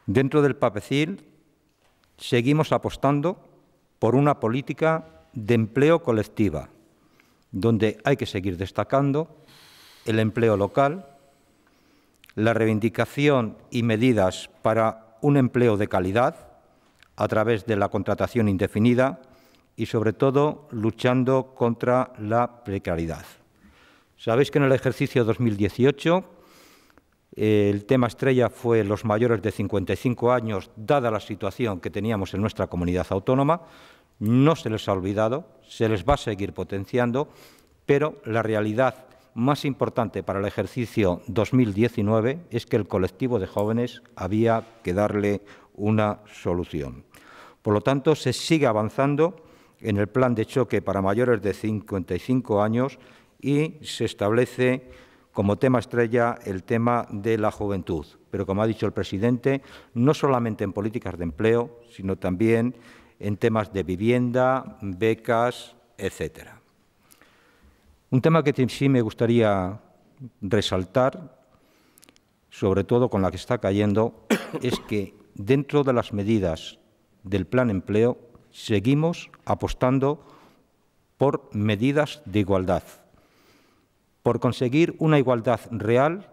Dentro del PAPECIL seguimos apostando por una política de empleo colectiva, donde hay que seguir destacando el empleo local, la reivindicación y medidas para un empleo de calidad a través de la contratación indefinida y, sobre todo, luchando contra la precariedad. Sabéis que en el ejercicio 2018 eh, el tema estrella fue los mayores de 55 años, dada la situación que teníamos en nuestra comunidad autónoma. No se les ha olvidado, se les va a seguir potenciando, pero la realidad más importante para el ejercicio 2019 es que el colectivo de jóvenes había que darle una solución. Por lo tanto, se sigue avanzando en el plan de choque para mayores de 55 años y se establece como tema estrella el tema de la juventud. Pero como ha dicho el presidente, no solamente en políticas de empleo, sino también en temas de vivienda, becas, etcétera. Un tema que sí me gustaría resaltar, sobre todo con la que está cayendo, es que dentro de las medidas del plan empleo seguimos apostando por medidas de igualdad por conseguir una igualdad real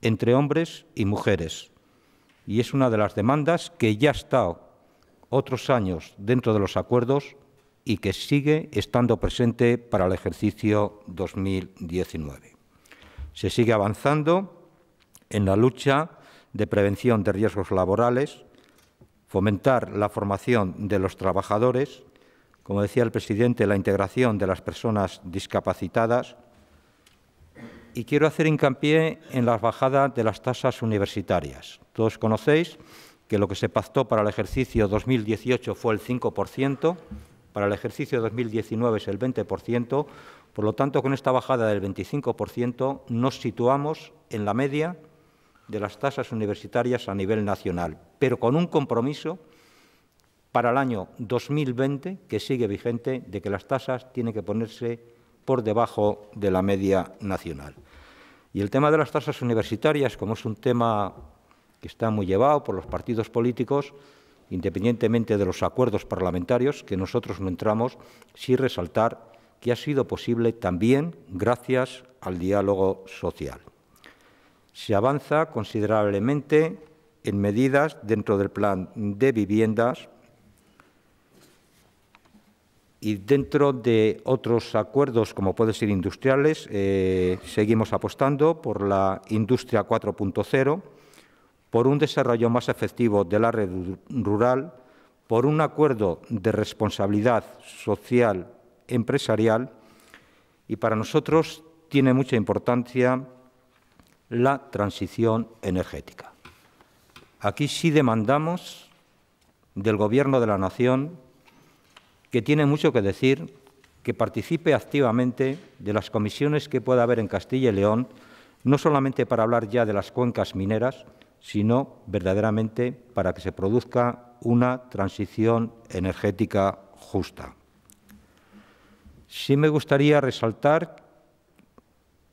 entre hombres y mujeres. Y es una de las demandas que ya está otros años dentro de los acuerdos y que sigue estando presente para el ejercicio 2019. Se sigue avanzando en la lucha de prevención de riesgos laborales, fomentar la formación de los trabajadores, como decía el presidente, la integración de las personas discapacitadas y quiero hacer hincapié en la bajada de las tasas universitarias. Todos conocéis que lo que se pactó para el ejercicio 2018 fue el 5%, para el ejercicio 2019 es el 20%, por lo tanto, con esta bajada del 25% nos situamos en la media de las tasas universitarias a nivel nacional, pero con un compromiso para el año 2020 que sigue vigente de que las tasas tienen que ponerse por debajo de la media nacional. Y el tema de las tasas universitarias, como es un tema que está muy llevado por los partidos políticos, independientemente de los acuerdos parlamentarios, que nosotros no entramos, sí resaltar que ha sido posible también gracias al diálogo social. Se avanza considerablemente en medidas dentro del plan de viviendas y dentro de otros acuerdos, como pueden ser industriales, eh, seguimos apostando por la industria 4.0, por un desarrollo más efectivo de la red rural, por un acuerdo de responsabilidad social empresarial y para nosotros tiene mucha importancia la transición energética. Aquí sí demandamos del Gobierno de la Nación que tiene mucho que decir, que participe activamente de las comisiones que pueda haber en Castilla y León, no solamente para hablar ya de las cuencas mineras, sino verdaderamente para que se produzca una transición energética justa. Sí me gustaría resaltar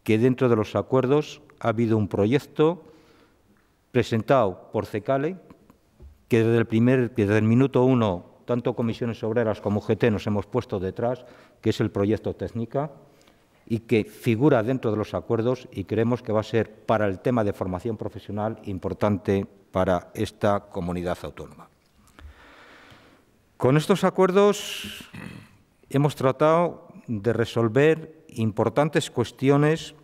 que dentro de los acuerdos ha habido un proyecto presentado por CECALE, que desde el, primer, minuto uno tanto Comisiones Obreras como UGT nos hemos puesto detrás, que es el proyecto Técnica y que figura dentro de los acuerdos y creemos que va a ser para el tema de formación profesional importante para esta comunidad autónoma. Con estos acuerdos hemos tratado de resolver importantes cuestiones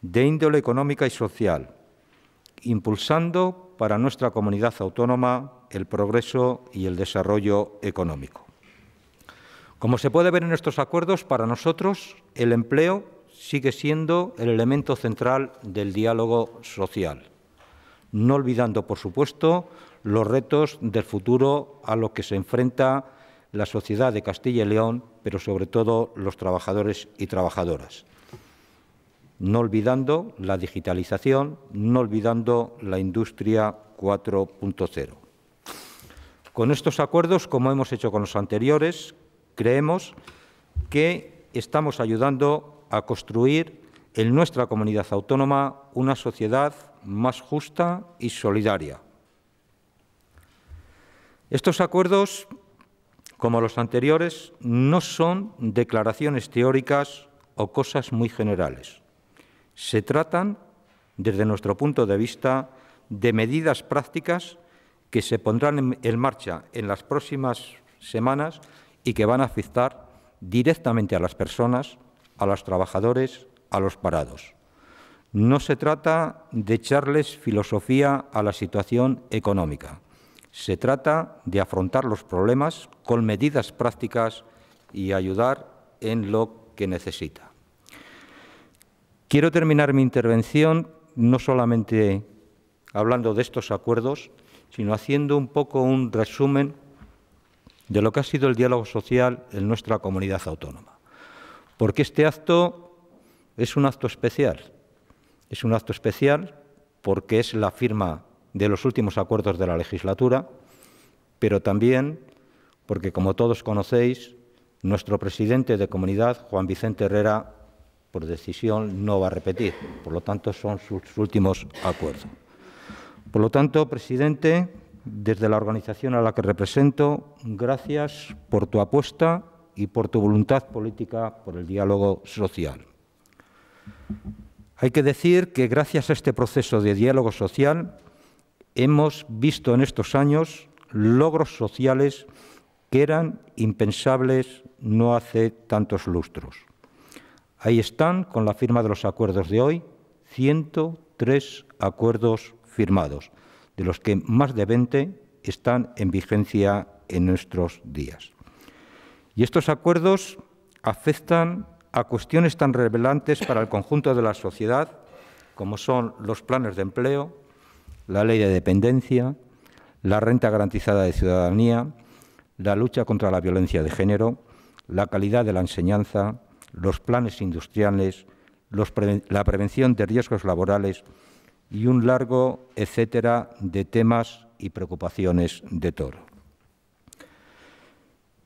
de índole económica y social, impulsando para nuestra comunidad autónoma el progreso y el desarrollo económico. Como se puede ver en estos acuerdos, para nosotros el empleo sigue siendo el elemento central del diálogo social, no olvidando, por supuesto, los retos del futuro a los que se enfrenta la sociedad de Castilla y León, pero sobre todo los trabajadores y trabajadoras no olvidando la digitalización, no olvidando la industria 4.0. Con estos acuerdos, como hemos hecho con los anteriores, creemos que estamos ayudando a construir en nuestra comunidad autónoma una sociedad más justa y solidaria. Estos acuerdos, como los anteriores, no son declaraciones teóricas o cosas muy generales. Se tratan, desde nuestro punto de vista, de medidas prácticas que se pondrán en marcha en las próximas semanas y que van a afectar directamente a las personas, a los trabajadores, a los parados. No se trata de echarles filosofía a la situación económica. Se trata de afrontar los problemas con medidas prácticas y ayudar en lo que necesita. Quiero terminar mi intervención no solamente hablando de estos acuerdos, sino haciendo un poco un resumen de lo que ha sido el diálogo social en nuestra comunidad autónoma. Porque este acto es un acto especial. Es un acto especial porque es la firma de los últimos acuerdos de la legislatura, pero también porque, como todos conocéis, nuestro presidente de comunidad, Juan Vicente Herrera, por decisión no va a repetir. Por lo tanto, son sus últimos acuerdos. Por lo tanto, presidente, desde la organización a la que represento, gracias por tu apuesta y por tu voluntad política por el diálogo social. Hay que decir que gracias a este proceso de diálogo social hemos visto en estos años logros sociales que eran impensables no hace tantos lustros. Ahí están, con la firma de los acuerdos de hoy, 103 acuerdos firmados, de los que más de 20 están en vigencia en nuestros días. Y estos acuerdos afectan a cuestiones tan relevantes para el conjunto de la sociedad como son los planes de empleo, la ley de dependencia, la renta garantizada de ciudadanía, la lucha contra la violencia de género, la calidad de la enseñanza, los planes industriales, la prevención de riesgos laborales y un largo etcétera de temas y preocupaciones de Toro.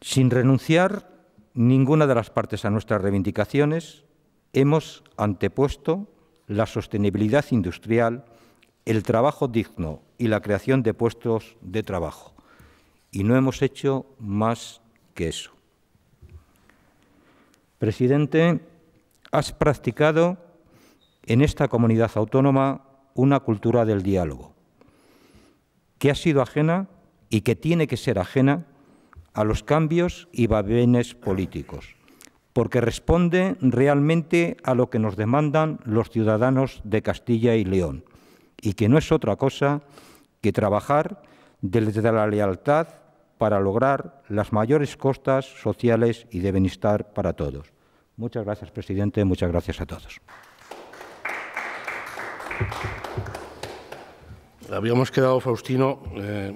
Sin renunciar ninguna de las partes a nuestras reivindicaciones, hemos antepuesto la sostenibilidad industrial, el trabajo digno y la creación de puestos de trabajo. Y no hemos hecho más que eso. Presidente, has practicado en esta comunidad autónoma una cultura del diálogo, que ha sido ajena y que tiene que ser ajena a los cambios y babenes políticos, porque responde realmente a lo que nos demandan los ciudadanos de Castilla y León, y que no es otra cosa que trabajar desde la lealtad para lograr las mayores costas sociales y de bienestar para todos. Muchas gracias, presidente. Muchas gracias a todos. Habíamos quedado, Faustino, eh,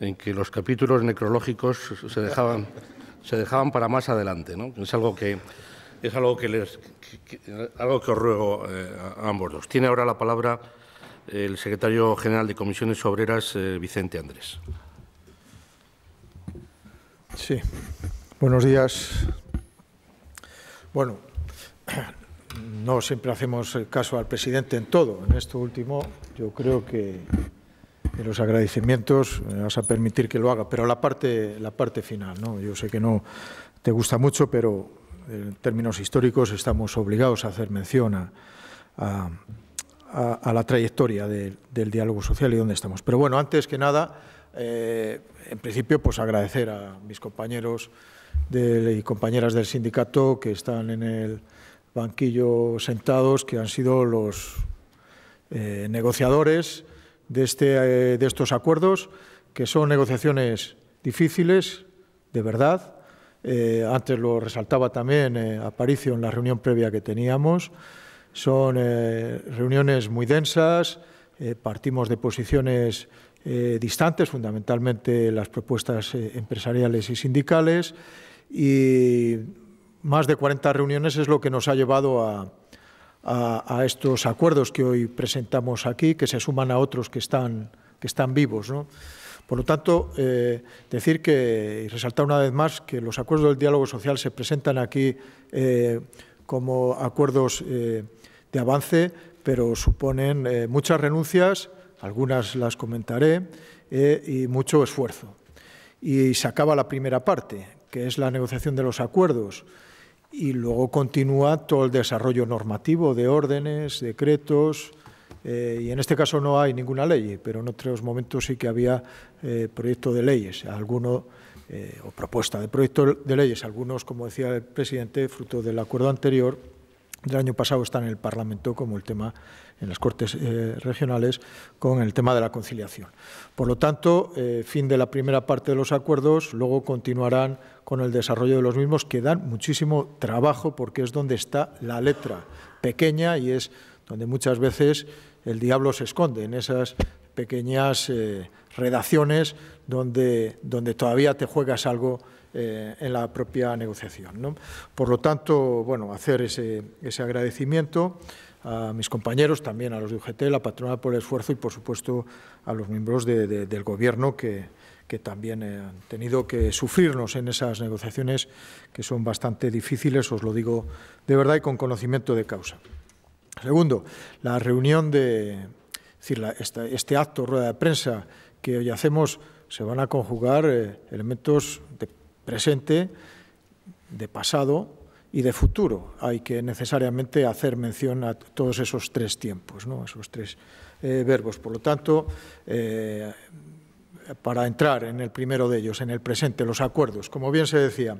en que los capítulos necrológicos se dejaban, se dejaban para más adelante. Es algo que, es algo que, algo que os ruego eh, a ambos dos. Tiene ahora la palabra el secretario general de Comisiones Obreras, eh, Vicente Andrés. Sí, buenos días. Bueno, no siempre hacemos caso al presidente en todo. En esto último, yo creo que en los agradecimientos me eh, vas a permitir que lo haga, pero la parte, la parte final, ¿no? Yo sé que no te gusta mucho, pero en términos históricos estamos obligados a hacer mención a, la trayectoria del diálogo social y dónde estamos. Pero bueno, antes que nada eh, en principio, pues agradecer a mis compañeros del, y compañeras del sindicato que están en el banquillo sentados, que han sido los eh, negociadores de, este, eh, de estos acuerdos, que son negociaciones difíciles, de verdad. antes lo resaltaba también Aparicio en la reunión previa que teníamos. Son reuniones muy densas, partimos de posiciones eh, distantes, fundamentalmente las propuestas eh, empresariales y sindicales, y más de 40 reuniones es lo que nos ha llevado a, estos acuerdos que hoy presentamos aquí, que se suman a otros que están, que están vivos. Por lo tanto, eh, decir que, y resaltar una vez más, que los acuerdos del diálogo social se presentan aquí como acuerdos de avance, pero suponen muchas renuncias algunas las comentaré, eh, y mucho esfuerzo. Y se acaba la primera parte, que es la negociación de los acuerdos, y luego continúa todo el desarrollo normativo de órdenes, decretos, eh, y en este caso no hay ninguna ley, pero en otros momentos sí que había eh, proyecto de leyes, alguno, o propuesta de proyecto de leyes, algunos, como decía el presidente, fruto del acuerdo anterior del año pasado, están en el Parlamento, como el tema en las Cortes eh, regionales con el tema de la conciliación. Por lo tanto, eh, fin de la primera parte de los acuerdos, luego continuarán con el desarrollo de los mismos, que dan muchísimo trabajo porque es donde está la letra pequeña y es donde muchas veces el diablo se esconde, en esas pequeñas eh, redacciones donde, donde todavía te juegas algo eh, en la propia negociación. Por lo tanto, bueno, hacer ese, ese agradecimiento a mis compañeros, también a los de UGT, la patronal por el esfuerzo y, por supuesto, a los miembros del Gobierno que, también eh, han tenido que sufrirnos en esas negociaciones que son bastante difíciles, os lo digo de verdad y con conocimiento de causa. Segundo, la reunión de decir, este acto, rueda de prensa que hoy hacemos, se van a conjugar eh, elementos de presente, de pasado y de futuro. Hay que necesariamente hacer mención a todos esos tres tiempos, ¿no? esos tres eh, verbos. Por lo tanto, eh, para entrar en el primero de ellos, en el presente, los acuerdos. Como bien se decía,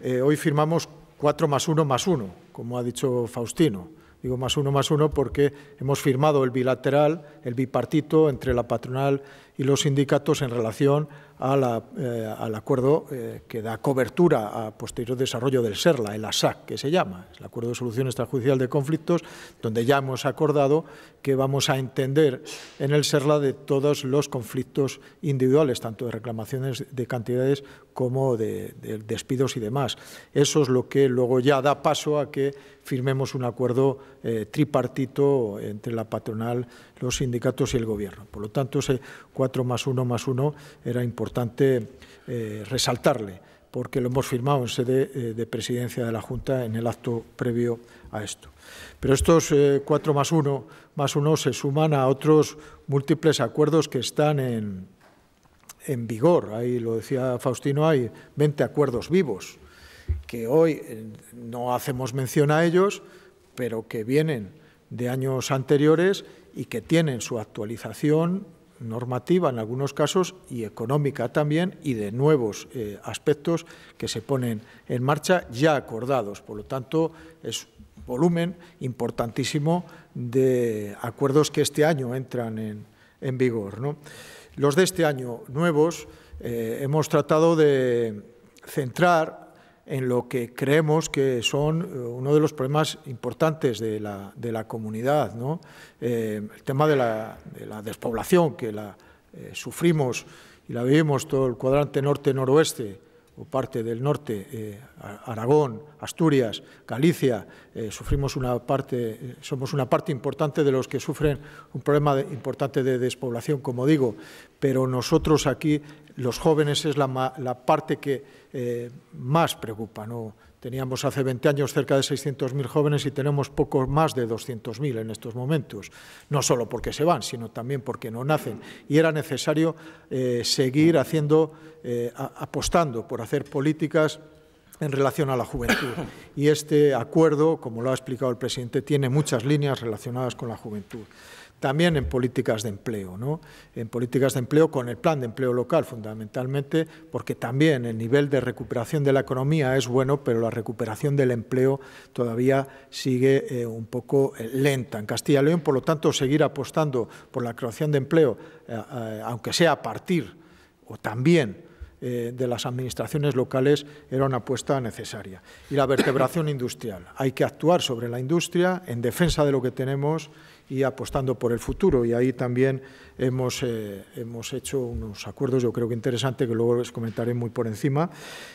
eh, hoy firmamos cuatro más uno más uno, como ha dicho Faustino. Digo más uno más uno porque hemos firmado el bilateral, el bipartito entre la patronal y los sindicatos en relación eh, al acuerdo eh, que da cobertura a posterior desarrollo del SERLA, el ASAC, que se llama, el Acuerdo de Solución Extrajudicial de Conflictos, donde ya hemos acordado que vamos a entender en el SERLA de todos los conflictos individuales, tanto de reclamaciones de cantidades como de, despidos y demás. Eso es lo que luego ya da paso a que firmemos un acuerdo eh, tripartito entre la patronal, los sindicatos y el Gobierno. Por lo tanto, ese 4 más 1 más 1 era importante eh, resaltarle, porque lo hemos firmado en sede eh, de presidencia de la Junta en el acto previo a esto. Pero estos 4 más 1 más 1 se suman a otros múltiples acuerdos que están en en vigor. Ahí lo decía Faustino, hay 20 acuerdos vivos, que hoy eh, no hacemos mención a ellos, pero que vienen de años anteriores y que tienen su actualización normativa en algunos casos y económica también y de nuevos eh, aspectos que se ponen en marcha ya acordados. Por lo tanto, es volumen importantísimo de acuerdos que este año entran en, en vigor. ¿no? Los de este año nuevos eh, hemos tratado de centrar en lo que creemos que son eh, uno de los problemas importantes de la, comunidad, eh, el tema de la, despoblación que la sufrimos y la vivimos todo el cuadrante norte-noroeste o parte del norte, eh, Aragón, Asturias, Galicia, eh, sufrimos una parte, eh, somos una parte importante de los que sufren un problema importante de despoblación, como digo, pero nosotros aquí, los jóvenes, es la, la parte que más preocupa, ¿no? Teníamos hace 20 años cerca de 600.000 jóvenes y tenemos poco más de 200.000 en estos momentos, no solo porque se van, sino también porque no nacen. Y era necesario eh, seguir haciendo, eh, apostando por hacer políticas en relación a la juventud. Y este acuerdo, como lo ha explicado el presidente, tiene muchas líneas relacionadas con la juventud. También en políticas de empleo, ¿no? en políticas de empleo con el plan de empleo local fundamentalmente, porque también el nivel de recuperación de la economía es bueno, pero la recuperación del empleo todavía sigue eh, un poco eh, lenta en Castilla y León, por lo tanto seguir apostando por la creación de empleo, eh, aunque sea a partir o también de las administraciones locales era una apuesta necesaria. Y la vertebración industrial. Hay que actuar sobre la industria en defensa de lo que tenemos y apostando por el futuro. Y ahí también eh, hemos, hecho unos acuerdos, yo creo que interesantes, que luego les comentaré muy por encima.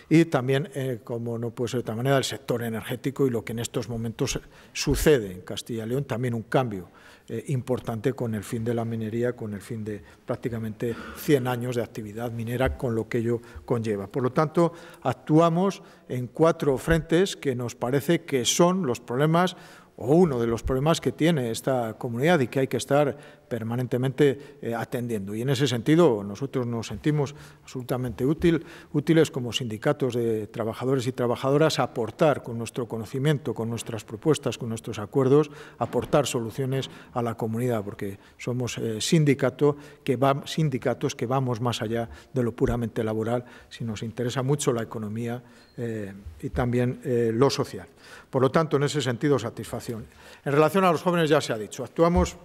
Y también, eh, como no puede ser de otra manera, el sector energético y lo que en estos momentos sucede en Castilla y León, también un cambio eh, importante con el fin de la minería, con el fin de prácticamente 100 años de actividad minera, con lo que ello conlleva. Por lo tanto, actuamos en cuatro frentes que nos parece que son los problemas o uno de los problemas que tiene esta comunidad y que hay que estar permanentemente eh, atendiendo. Y en ese sentido nosotros nos sentimos absolutamente útil, útiles como sindicatos de trabajadores y trabajadoras aportar con nuestro conocimiento, con nuestras propuestas, con nuestros acuerdos, aportar soluciones a la comunidad, porque somos eh, sindicato que sindicatos que vamos más allá de lo puramente laboral, si nos interesa mucho la economía eh, y también lo social. Por lo tanto, en ese sentido, satisfacción. En relación a los jóvenes ya se ha dicho, actuamos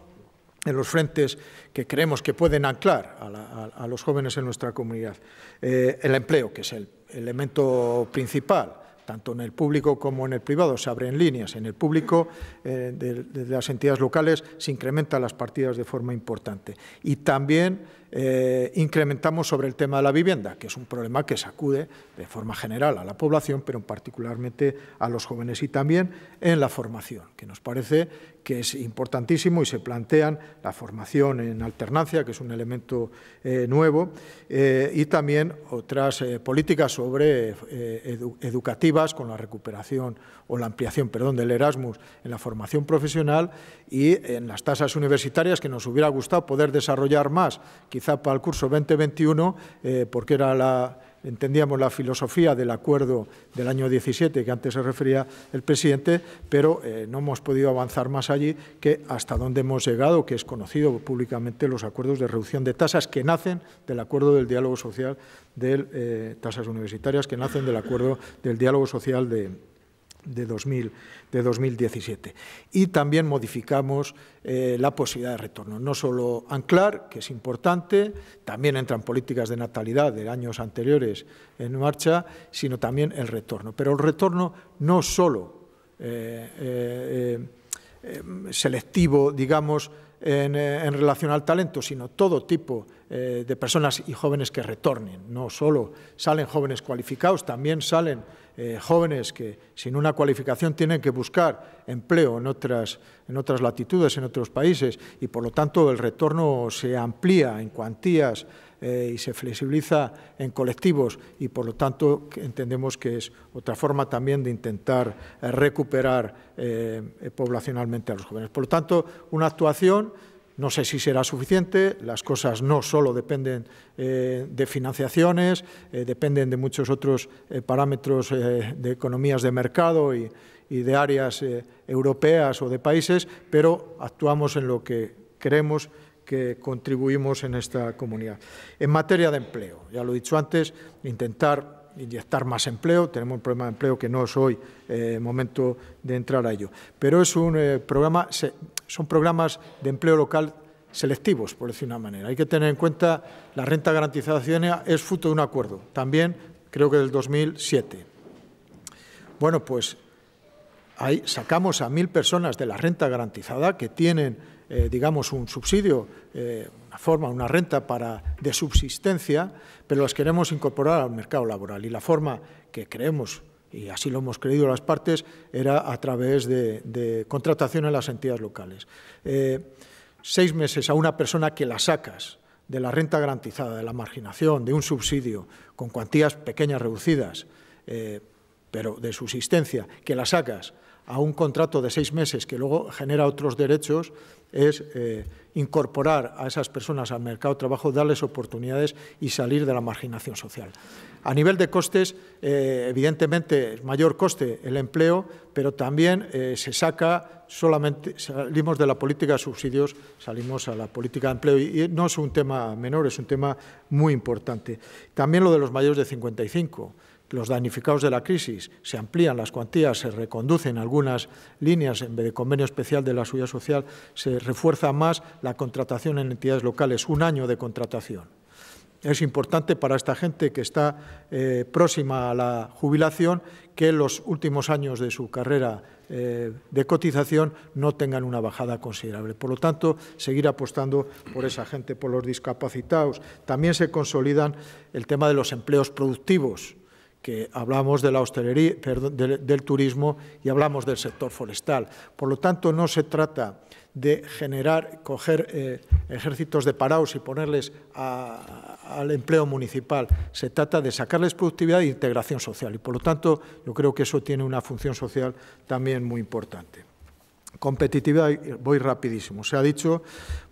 en los frentes que creemos que pueden anclar a, los jóvenes en nuestra comunidad. Eh, el empleo, que es el elemento principal, tanto en el público como en el privado, se abre en líneas. En el público eh, de, las entidades locales se incrementan las partidas de forma importante. Y también eh, incrementamos sobre el tema de la vivienda, que es un problema que sacude de forma general a la población, pero particularmente a los jóvenes y también en la formación, que nos parece que es importantísimo y se plantean la formación en alternancia, que es un elemento eh, nuevo, eh, y también otras eh, políticas sobre educativas con la recuperación o la ampliación, perdón, del Erasmus en la formación profesional y en las tasas universitarias que nos hubiera gustado poder desarrollar más, quizá para el curso 2021, porque era la entendíamos la filosofía del acuerdo del año 17, que antes se refería el presidente, pero eh, no hemos podido avanzar más allí que hasta dónde hemos llegado, que es conocido públicamente los acuerdos de reducción de tasas que nacen del acuerdo del diálogo social de eh, tasas universitarias, que nacen del acuerdo del diálogo social de de, 2000, de 2017. Y también modificamos eh, la posibilidad de retorno. No solo anclar, que es importante, también entran políticas de natalidad de años anteriores en marcha, sino también el retorno. Pero el retorno no solo eh, eh, selectivo, digamos, en, en, relación al talento, sino todo tipo de personas y jóvenes que retornen. No solo salen jóvenes cualificados, también salen eh, jóvenes que sin una cualificación tienen que buscar empleo en otras, latitudes, en otros países, y por lo tanto el retorno se amplía en cuantías eh, y se flexibiliza en colectivos y por lo tanto entendemos que es otra forma también de intentar eh, recuperar poblacionalmente a los jóvenes. Por lo tanto, una actuación no sé si será suficiente, las cosas no solo dependen eh, de financiaciones, eh, dependen de muchos otros eh, parámetros de economías de mercado y, de áreas europeas o de países, pero actuamos en lo que creemos que contribuimos en esta comunidad. En materia de empleo, ya lo he dicho antes, intentar inyectar más empleo, tenemos un problema de empleo que no es hoy el momento de entrar a ello, pero es un programa son programas de empleo local selectivos, por decir una manera. Hay que tener en cuenta la renta garantizada ciudadana es fruto de un acuerdo, también creo que del 2007. Bueno, pues ahí sacamos a mil personas de la renta garantizada que tienen, eh, digamos, un subsidio, eh, una forma, una renta de subsistencia, pero las queremos incorporar al mercado laboral. Y la forma que creemos y así lo hemos creído las partes, era a través de, contratación en las entidades locales. Eh, seis meses a una persona que la sacas de la renta garantizada, de la marginación, de un subsidio, con cuantías pequeñas reducidas, eh, pero de subsistencia, que la sacas a un contrato de seis meses que luego genera otros derechos, es eh, incorporar a esas personas al mercado de trabajo, darles oportunidades y salir de la marginación social. A nivel de costes, eh, evidentemente, mayor coste el empleo, pero también eh, se saca solamente, salimos de la política de subsidios, salimos a la política de empleo y no es un tema menor, es un tema muy importante. También lo de los mayores de 55 los danificados de la crisis, se amplían las cuantías, se reconducen algunas líneas en de convenio especial de la seguridad social, se refuerza más la contratación en entidades locales, un año de contratación. Es importante para esta gente que está eh, próxima a la jubilación que los últimos años de su carrera eh, de cotización no tengan una bajada considerable. Por lo tanto, seguir apostando por esa gente, por los discapacitados. También se consolidan el tema de los empleos productivos que hablamos de la hostelería, del, turismo y hablamos del sector forestal. Por lo tanto, no se trata de generar, coger eh, ejércitos de parados y ponerles al empleo municipal. Se trata de sacarles productividad e integración social. Y, por lo tanto, yo creo que eso tiene una función social también muy importante. Competitividad, voy rapidísimo. Se ha dicho,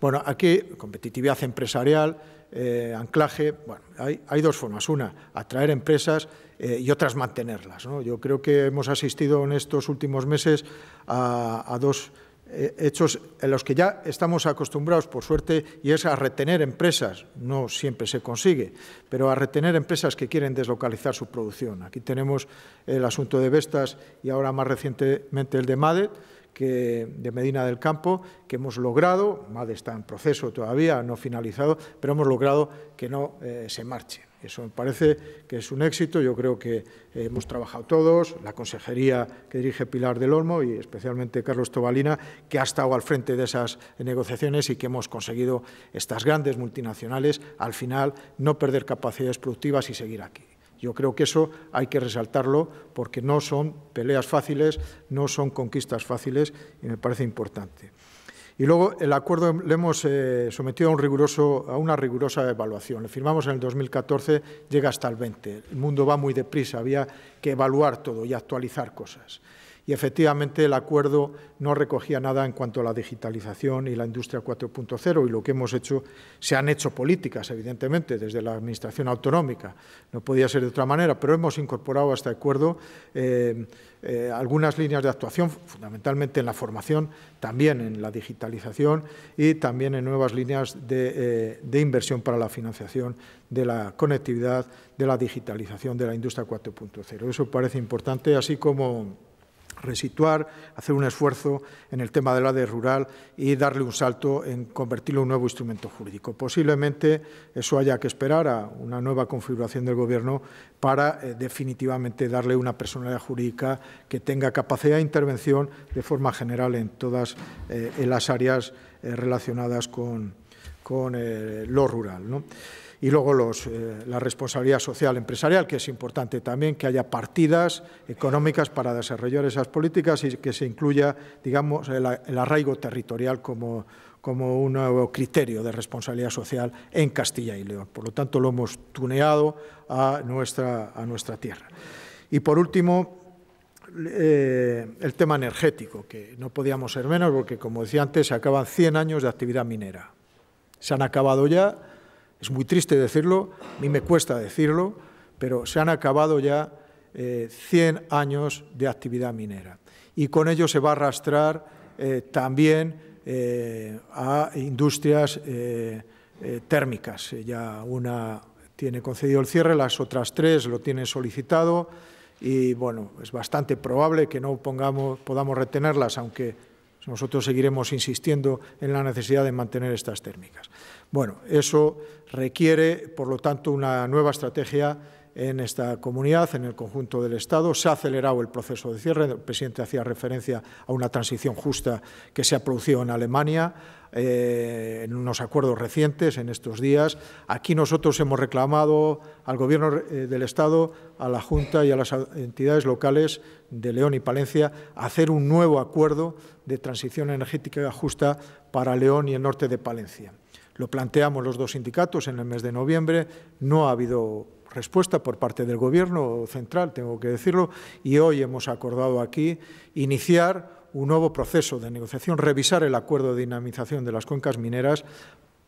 bueno, aquí competitividad empresarial, eh, anclaje, bueno, hay, hay dos formas. Una, atraer empresas eh, y otras mantenerlas. Yo creo que hemos asistido en estos últimos meses a, dos eh, hechos en los que ya estamos acostumbrados, por suerte, y es a retener empresas, no siempre se consigue, pero a retener empresas que quieren deslocalizar su producción. Aquí tenemos el asunto de Vestas y ahora más recientemente el de MADE, que, de Medina del Campo que hemos logrado, MADE está en proceso todavía, no finalizado, pero hemos logrado que no eh, se marchen. Eso me parece que es un éxito, yo creo que eh, hemos trabajado todos, la consejería que dirige Pilar del Olmo y especialmente Carlos Tobalina, que ha estado al frente de esas negociaciones y que hemos conseguido estas grandes multinacionales, al final no perder capacidades productivas y seguir aquí. Yo creo que eso hay que resaltarlo porque no son peleas fáciles, no son conquistas fáciles y me parece importante. Y luego el acuerdo lo hemos eh, sometido a, a una rigurosa evaluación. Lo firmamos en el 2014, llega hasta el 20. El mundo va muy deprisa, había que evaluar todo y actualizar cosas y efectivamente el acuerdo no recogía nada en cuanto a la digitalización y la industria 4.0 y lo que hemos hecho, se han hecho políticas, evidentemente, desde la Administración autonómica, no podía ser de otra manera, pero hemos incorporado a este acuerdo eh, eh, algunas líneas de actuación, fundamentalmente en la formación, también en la digitalización y también en nuevas líneas de eh, inversión para la financiación de la conectividad, de la digitalización de la industria 4.0. Eso parece importante, así como resituar, hacer un esfuerzo en el tema de la de rural y darle un salto en convertirlo en un nuevo instrumento jurídico. Posiblemente eso haya que esperar a una nueva configuración del Gobierno para eh, definitivamente darle una personalidad jurídica que tenga capacidad de intervención de forma general en todas eh, en las áreas eh, relacionadas con, con lo rural. ¿no? Y luego eh, la responsabilidad social empresarial, que es importante también que haya partidas económicas para desarrollar esas políticas y que se incluya, digamos, el, arraigo territorial como, un nuevo criterio de responsabilidad social en Castilla y León. Por lo tanto, lo hemos tuneado a nuestra, a nuestra tierra. Y por último, eh, el tema energético, que no podíamos ser menos porque, como decía antes, se acaban 100 años de actividad minera. Se han acabado ya es muy triste decirlo, a mí me cuesta decirlo, pero se han acabado ya 100 eh, años de actividad minera. Y con ello se va a arrastrar eh, también eh, a industrias térmicas. Ya una tiene concedido el cierre, las otras tres lo tienen solicitado y bueno, es bastante probable que no podamos retenerlas, aunque nosotros seguiremos insistiendo en la necesidad de mantener estas térmicas. Bueno, eso requiere, por lo tanto, una nueva estrategia en esta comunidad, en el conjunto del Estado. Se ha acelerado el proceso de cierre. El presidente hacía referencia a una transición justa que se ha producido en Alemania, eh, en unos acuerdos recientes, en estos días. Aquí nosotros hemos reclamado al Gobierno eh, del Estado, a la Junta y a las entidades locales de León y Palencia hacer un nuevo acuerdo de transición energética justa para León y el norte de Palencia. Lo planteamos los dos sindicatos en el mes de noviembre, no ha habido respuesta por parte del Gobierno central, tengo que decirlo, y hoy hemos acordado aquí iniciar un nuevo proceso de negociación, revisar el acuerdo de dinamización de las cuencas mineras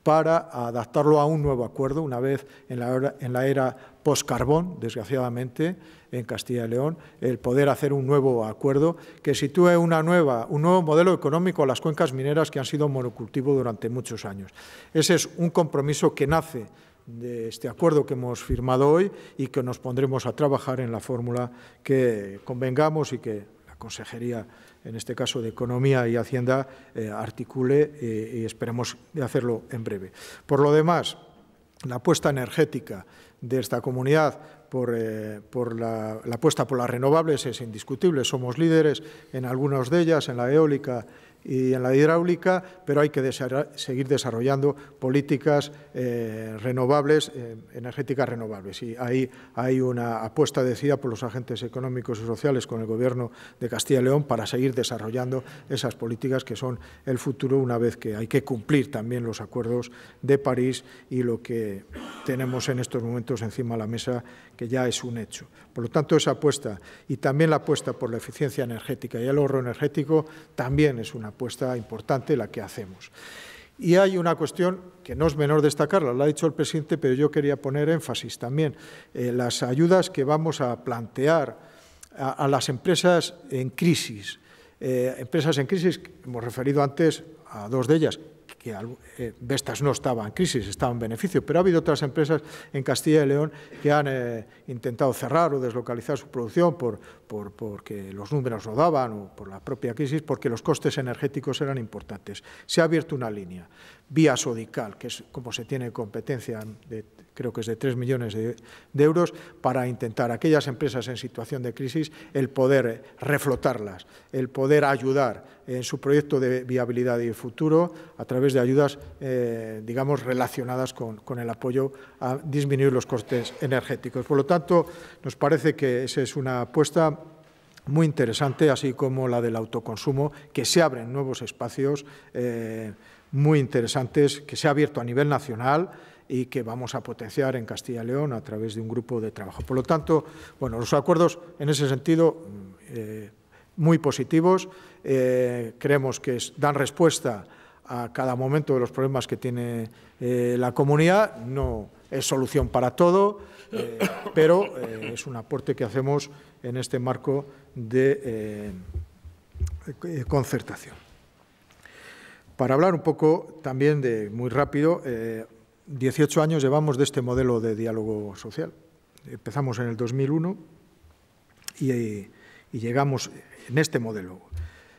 para adaptarlo a un nuevo acuerdo, una vez en la, era, en post-carbón, desgraciadamente, en Castilla y León, el poder hacer un nuevo acuerdo que sitúe una nueva, un nuevo modelo económico a las cuencas mineras que han sido monocultivo durante muchos años. Ese es un compromiso que nace de este acuerdo que hemos firmado hoy y que nos pondremos a trabajar en la fórmula que convengamos y que la consejería en este caso de Economía y Hacienda, eh, articule eh, y esperemos hacerlo en breve. Por lo demás, la apuesta energética de esta comunidad por, eh, la, apuesta por las renovables es indiscutible. Somos líderes en algunas de ellas, en la eólica y en la hidráulica, pero hay que seguir desarrollando políticas eh, renovables, eh, energéticas renovables. Y ahí hay una apuesta decidida por los agentes económicos y sociales con el Gobierno de Castilla y León para seguir desarrollando esas políticas que son el futuro una vez que hay que cumplir también los acuerdos de París y lo que tenemos en estos momentos encima de la mesa, que ya es un hecho. Por lo tanto, esa apuesta y también la apuesta por la eficiencia energética y el ahorro energético también es una apuesta importante la que hacemos. Y hay una cuestión que no es menor destacarla, La ha dicho el presidente, pero yo quería poner énfasis también. Eh, las ayudas que vamos a plantear a, las empresas en crisis. Eh, empresas en crisis, hemos referido antes a dos de ellas, que eh, no estaba en crisis, estaba en beneficio, pero ha habido otras empresas en Castilla y León que han eh, intentado cerrar o deslocalizar su producción por, porque los números no daban o por la propia crisis, porque los costes energéticos eran importantes. Se ha abierto una línea, vía sodical, que es como se tiene competencia de creo que es de 3 millones de, euros, para intentar aquellas empresas en situación de crisis el poder eh, reflotarlas, el poder ayudar en su proyecto de viabilidad y futuro a través de ayudas, eh, digamos, relacionadas con, el apoyo a disminuir los costes energéticos. Por lo tanto, nos parece que esa es una apuesta muy interesante, así como la del autoconsumo, que se abren nuevos espacios eh, muy interesantes, que se ha abierto a nivel nacional y que vamos a potenciar en Castilla y León a través de un grupo de trabajo. Por lo tanto, bueno, los acuerdos en ese sentido mm, eh, muy positivos, eh, creemos que dan respuesta a cada momento de los problemas que tiene eh, la comunidad, no es solución para todo, pero es un aporte que hacemos en este marco de concertación. Para hablar un poco también de, muy rápido, 18 años llevamos de este modelo de diálogo social. Empezamos en el 2001 y, llegamos en este modelo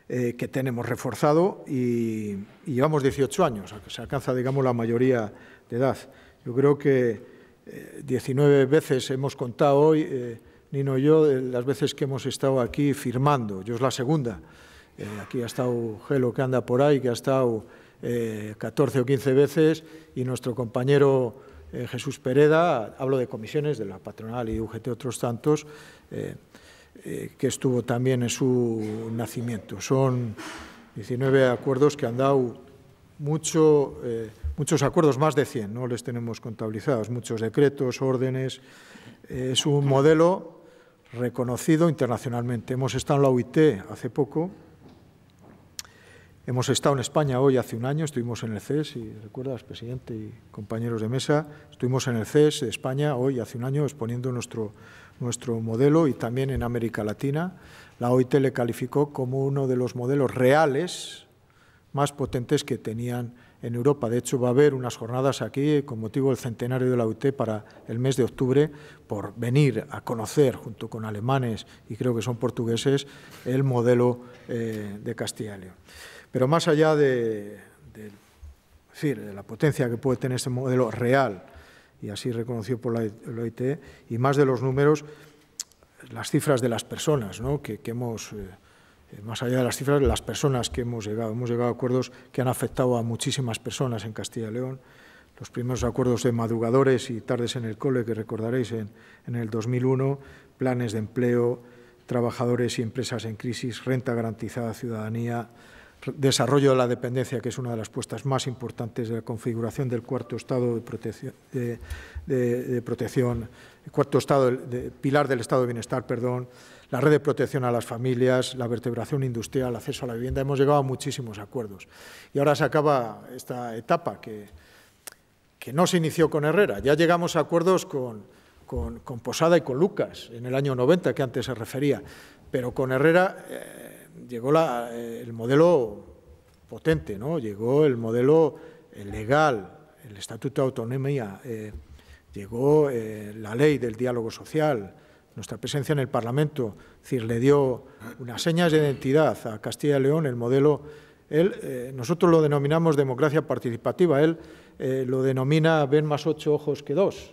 eh, que tenemos reforzado y, llevamos 18 años, se alcanza digamos, la mayoría de edad. Yo creo que 19 eh, veces hemos contado hoy, eh, Nino y yo, las veces que hemos estado aquí firmando. Yo es la segunda. aquí ha estado Gelo que anda por ahí, que ha estado... 14 eh, o 15 veces y nuestro compañero eh, Jesús Pereda, hablo de comisiones, de la patronal y UGT otros tantos, eh, que estuvo también en su nacimiento. Son 19 acuerdos que han dado mucho, muchos acuerdos, más de 100, no les tenemos contabilizados, muchos decretos, órdenes. es un modelo reconocido internacionalmente. Hemos estado en la UIT hace poco, Hemos estado en España hoy hace un año, estuvimos en el CES, y recuerdas, presidente y compañeros de mesa, estuvimos en el CES de España hoy hace un año exponiendo nuestro, modelo y también en América Latina. La OIT le calificó como uno de los modelos reales más potentes que tenían en Europa. De hecho, va a haber unas jornadas aquí con motivo del centenario de la OIT para el mes de octubre por venir a conocer, junto con alemanes y creo que son portugueses, el modelo eh, de Castilla y pero más allá de, la potencia que puede tener este modelo real, y así reconocido por la OIT, e, y más de los números, las cifras de las personas, que, hemos, eh, más allá de las cifras, las personas que hemos llegado. Hemos llegado a acuerdos que han afectado a muchísimas personas en Castilla y León. Los primeros acuerdos de madrugadores y tardes en el cole, que recordaréis en, en el 2001, planes de empleo, trabajadores y empresas en crisis, renta garantizada, ciudadanía, desarrollo de la dependencia, que es una de las puestas más importantes de la configuración del cuarto estado de protección, protección el cuarto estado, de, pilar del estado de bienestar, perdón, la red de protección a las familias, la vertebración industrial, el acceso a la vivienda. Hemos llegado a muchísimos acuerdos. Y ahora se acaba esta etapa que, que no se inició con Herrera. Ya llegamos a acuerdos con, con, Posada y con Lucas en el año 90, que antes se refería. Pero con Herrera... Eh, llegó eh, el modelo potente, ¿no? llegó el modelo eh, legal, el Estatuto de Autonomía, eh, llegó la ley del diálogo social, nuestra presencia en el Parlamento, es decir, le dio unas señas de identidad a Castilla y León, el modelo, él, nosotros lo denominamos democracia participativa, él lo denomina ven más ocho ojos que dos,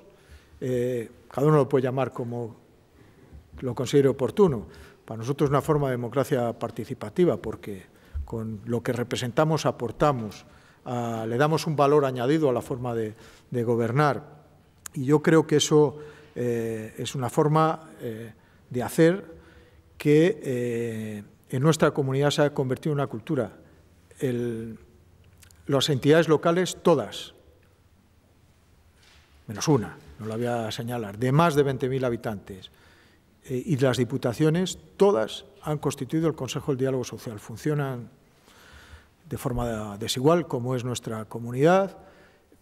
cada uno lo puede llamar como lo considere oportuno, para nosotros es una forma de democracia participativa porque con lo que representamos aportamos, le damos un valor añadido a la forma de, gobernar. Y yo creo que eso eh, es una forma eh, de hacer que eh, en nuestra comunidad se ha convertido en una cultura. las entidades locales, todas, menos una, no la voy a señalar, de más de 20.000 habitantes, eh, y las diputaciones, todas han constituido el Consejo del Diálogo Social. Funcionan de forma desigual, como es nuestra comunidad,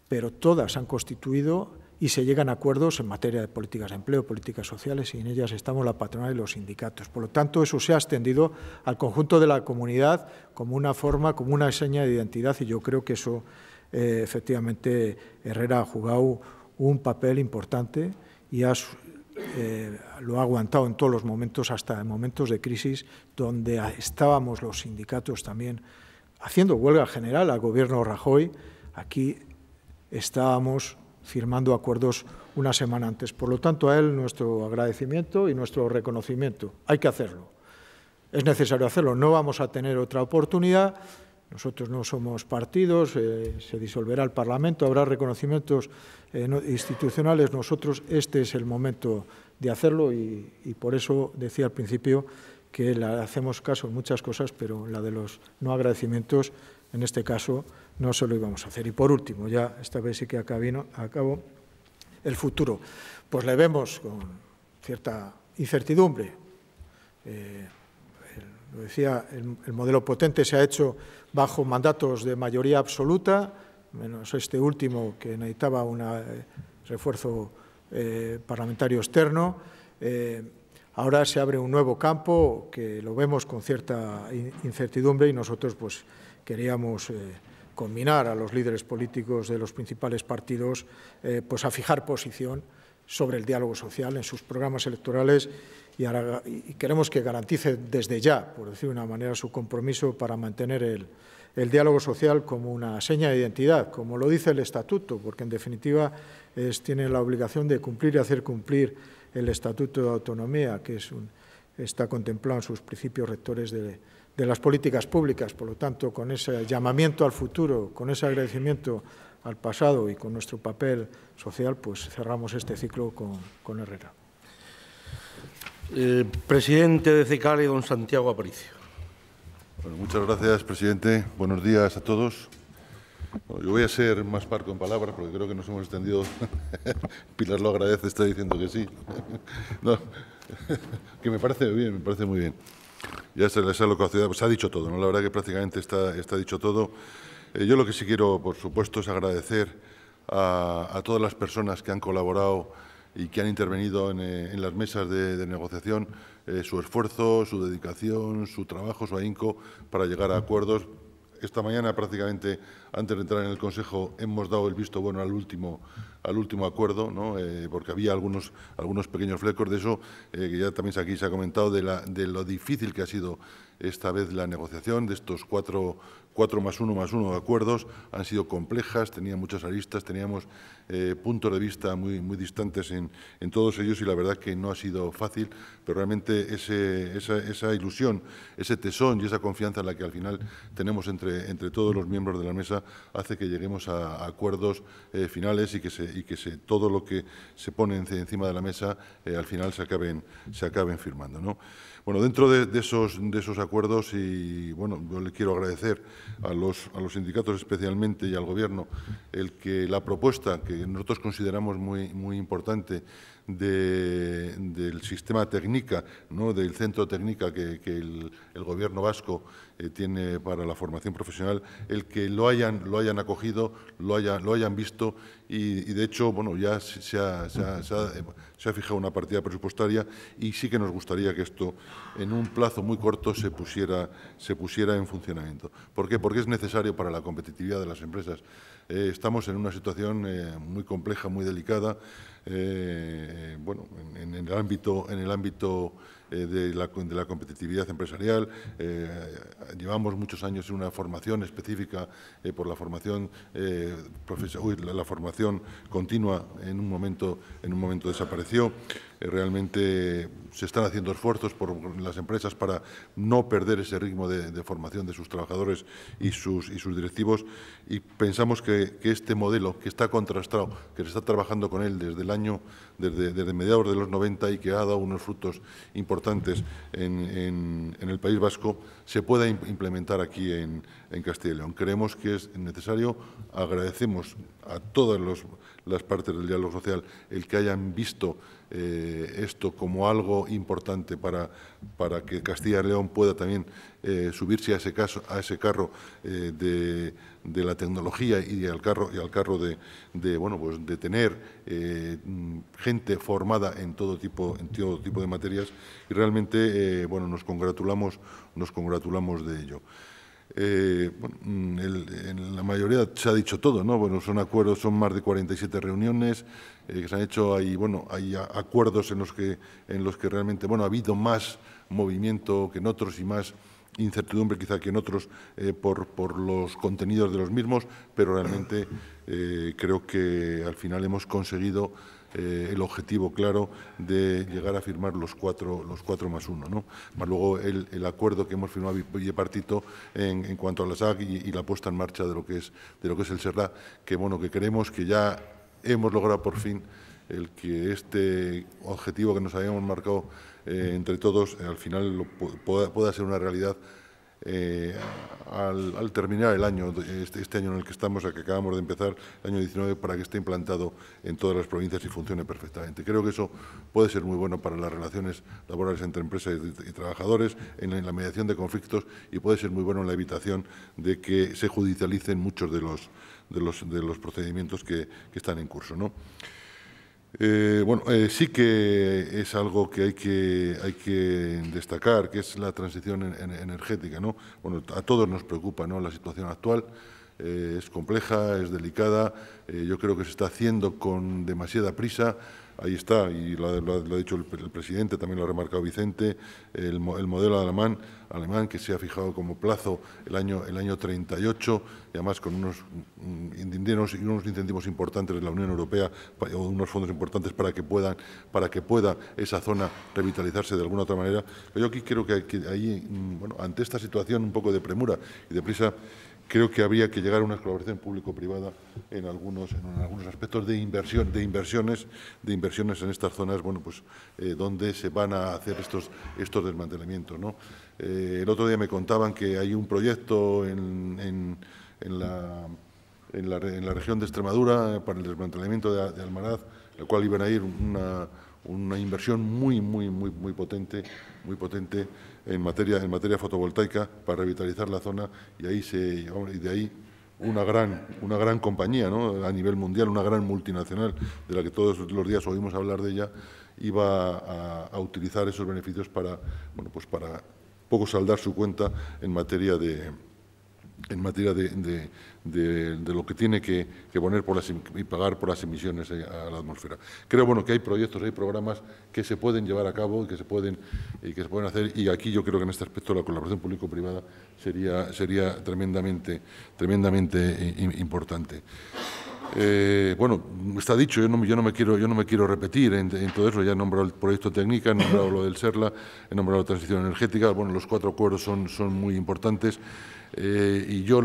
pero todas han constituido y se llegan a acuerdos en materia de políticas de empleo, políticas sociales, y en ellas estamos la patronal y los sindicatos. Por lo tanto, eso se ha extendido al conjunto de la comunidad como una forma, como una seña de identidad, y yo creo que eso, eh, efectivamente, Herrera ha jugado un papel importante y ha eh, lo ha aguantado en todos los momentos, hasta en momentos de crisis, donde estábamos los sindicatos también haciendo huelga general al gobierno Rajoy. Aquí estábamos firmando acuerdos una semana antes. Por lo tanto, a él nuestro agradecimiento y nuestro reconocimiento. Hay que hacerlo. Es necesario hacerlo. No vamos a tener otra oportunidad nosotros no somos partidos, eh, se disolverá el Parlamento, habrá reconocimientos eh, institucionales. Nosotros este es el momento de hacerlo y, por eso decía al principio que le hacemos caso en muchas cosas, pero la de los no agradecimientos, en este caso, no se lo íbamos a hacer. Y por último, ya esta vez sí que acabo, el futuro. Pues le vemos con cierta incertidumbre. Eh, lo decía, el modelo potente se ha hecho bajo mandatos de mayoría absoluta, menos este último que necesitaba un eh, refuerzo eh, parlamentario externo. Eh, ahora se abre un nuevo campo que lo vemos con cierta incertidumbre y nosotros pues, queríamos combinar a los líderes políticos de los principales partidos pues, a fijar posición sobre el diálogo social en sus programas electorales y, queremos que garantice desde ya, por decir de una manera, su compromiso para mantener el, diálogo social como una seña de identidad, como lo dice el Estatuto, porque en definitiva tiene la obligación de cumplir y hacer cumplir el Estatuto de Autonomía, que está contemplado en sus principios rectores de, las políticas públicas. Por lo tanto, con ese llamamiento al futuro, con ese agradecimiento al pasado y con nuestro papel social, pues cerramos este ciclo con Herrera. El eh, presidente de CECALE, don Santiago Aparicio. muchas gracias, presidente. Buenos días a todos. yo voy a ser más parco en palabras porque creo que nos hemos extendido. Pilar lo agradece, está diciendo que sí. que me parece bien, me parece muy bien. Ya se les ha ciudad, pues ha dicho todo, ¿no? La verdad que prácticamente está, está dicho todo. Eh, yo lo que sí quiero, por supuesto, es agradecer a todas las personas que han colaborado y que han intervenido en, eh, las mesas de, negociación eh, su esfuerzo, su dedicación, su trabajo, su ahínco para llegar a acuerdos. Esta mañana, prácticamente antes de entrar en el Consejo, hemos dado el visto bueno al último, al último acuerdo, ¿no? Eh, porque había algunos, algunos pequeños flecos de eso, que ya también aquí se ha comentado, de, la, de lo difícil que ha sido esta vez la negociación de estos cuatro Cuatro más uno más uno acuerdos han sido complejas, tenían muchas aristas, teníamos eh, puntos de vista muy, muy distantes en, todos ellos y la verdad que no ha sido fácil, pero realmente esa, ilusión, ese tesón y esa confianza en la que al final tenemos entre, entre todos los miembros de la mesa hace que lleguemos a, acuerdos eh, finales y que, que se, todo lo que se pone encima de la mesa eh, al final se acaben, se acaben firmando. ¿no? Bueno, dentro de, esos, de esos acuerdos, y bueno, yo le quiero agradecer a los, a los sindicatos especialmente y al Gobierno el que la propuesta que nosotros consideramos muy, muy importante del sistema técnica, ¿no? del centro técnica que, el, gobierno vasco eh, tiene para la formación profesional, el que lo hayan, lo hayan acogido, lo, lo hayan visto y, de hecho bueno, ya se ha, fijado una partida presupuestaria y sí que nos gustaría que esto en un plazo muy corto se pusiera, se pusiera en funcionamiento. ¿Por qué? Porque es necesario para la competitividad de las empresas. Eh, estamos en una situación eh, muy compleja, muy delicada, eh, en, el ámbito, en el ámbito de la, competitividad empresarial. llevamos muchos años en una formación específica por la formación, formación continua en un momento, en un momento desapareció. Eh, realmente se están haciendo esfuerzos por las empresas para no perder ese ritmo de, formación de sus trabajadores y sus, y sus directivos y pensamos que, este modelo que está contrastado, que se está trabajando con él desde el año, desde, mediados de los 90 y que ha dado unos frutos importantes en, el País Vasco, se pueda implementar aquí en, en Castilla y León. Creemos que es necesario, agradecemos a todos los las partes del diálogo social el que hayan visto eh, esto como algo importante para, para que Castilla y León pueda también eh, subirse a ese, caso, a ese carro eh, de, la tecnología y al carro, y al carro de, bueno, pues de tener gente formada en todo tipo, en todo tipo de materias y realmente bueno, nos, congratulamos, nos congratulamos de ello. Eh, mm, en la mayoría se ha dicho todo, ¿no? Bueno, son acuerdos, son más de 47 reuniones eh, que se han hecho, hay, bueno, hay acuerdos en los, que, en los que realmente, bueno, ha habido más movimiento que en otros y más incertidumbre quizá que en otros eh, por, los contenidos de los mismos, pero realmente creo que al final hemos conseguido eh, el objetivo claro de llegar a firmar los cuatro, los cuatro más uno. Más luego el, acuerdo que hemos firmado bipartito en, en cuanto a la SAC y, la puesta en marcha de lo que es, de lo que es el SERLA, que bueno, que creemos que ya hemos logrado por fin el que este objetivo que nos habíamos marcado eh, entre todos, eh, al final pueda, pueda ser una realidad eh, al, terminar el año, este, este, año en el que estamos, el que acabamos de empezar, el año 19, para que esté implantado en todas las provincias y funcione perfectamente. Creo que eso puede ser muy bueno para las relaciones laborales entre empresas y, trabajadores, en, la mediación de conflictos y puede ser muy bueno en la evitación de que se judicialicen muchos de los, de los, procedimientos que, están en curso. ¿no? Eh, bueno, eh, sí que es algo que hay que, hay que destacar, que es la transición energética. ¿no? Bueno, a todos nos preocupa ¿no? la situación actual, eh, es compleja, es delicada, yo creo que se está haciendo con demasiada prisa. Ahí está, y lo, ha dicho el, presidente, también lo ha remarcado Vicente, el, el modelo alemán alemán que se ha fijado como plazo el año, el año 38 y además con unos mm, unos incentivos importantes de la Unión Europea o unos fondos importantes para que puedan para que pueda esa zona revitalizarse de alguna otra manera. Pero yo aquí creo que, ahí, mm, bueno, ante esta situación un poco de premura y de prisa, creo que habría que llegar a una colaboración público-privada en algunos, en algunos aspectos de inversión, de inversiones, de inversiones en estas zonas, bueno, pues eh, donde se van a hacer estos, estos desmantelamientos, ¿no? Eh, el otro día me contaban que hay un proyecto en, la, región de Extremadura para el desmantelamiento de, Almaraz, la cual iban a ir una, inversión muy, muy, muy, muy potente, muy potente en materia, en materia fotovoltaica para revitalizar la zona y de ahí una gran, una gran compañía a nivel mundial, una gran multinacional de la que todos los días oímos hablar de ella, iba a, a utilizar esos beneficios para, bueno, pues para poco saldar su cuenta en materia de, en materia de, lo que tiene que, poner em, y pagar por las emisiones eh, a la atmósfera. Creo bueno, que hay proyectos, hay programas que se pueden llevar a cabo y que se pueden, que se pueden hacer y aquí yo creo que en este aspecto la colaboración público-privada sería, sería tremendamente, tremendamente eh, importante. Eh, bueno, está dicho, yo no, me, quiero, yo no me quiero repetir en, todo eso, ya he nombrado el proyecto técnica, he nombrado lo del SERLA, he nombrado la transición energética, bueno, los cuatro acuerdos son muy importantes. Eh, y yo,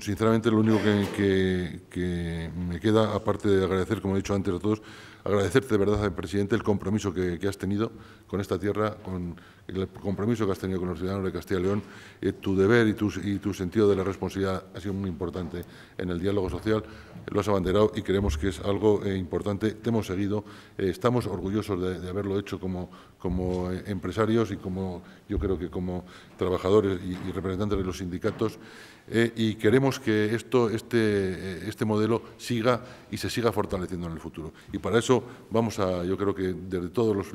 sinceramente, lo único que, me queda, aparte de agradecer, como he dicho antes a todos, agradecerte de verdad, presidente, el compromiso que, has tenido con esta tierra, con el compromiso que has tenido con los ciudadanos de Castilla y León. Eh, tu deber y tu, y tu, sentido de la responsabilidad ha sido muy importante en el diálogo social. lo has abanderado y creemos que es algo eh, importante. Te hemos seguido. estamos orgullosos de, haberlo hecho como, como empresarios y como, yo creo que como trabajadores y representantes de los sindicatos eh, y queremos que esto, este, eh, este modelo siga y se siga fortaleciendo en el futuro. Y para eso vamos a, yo creo que desde todas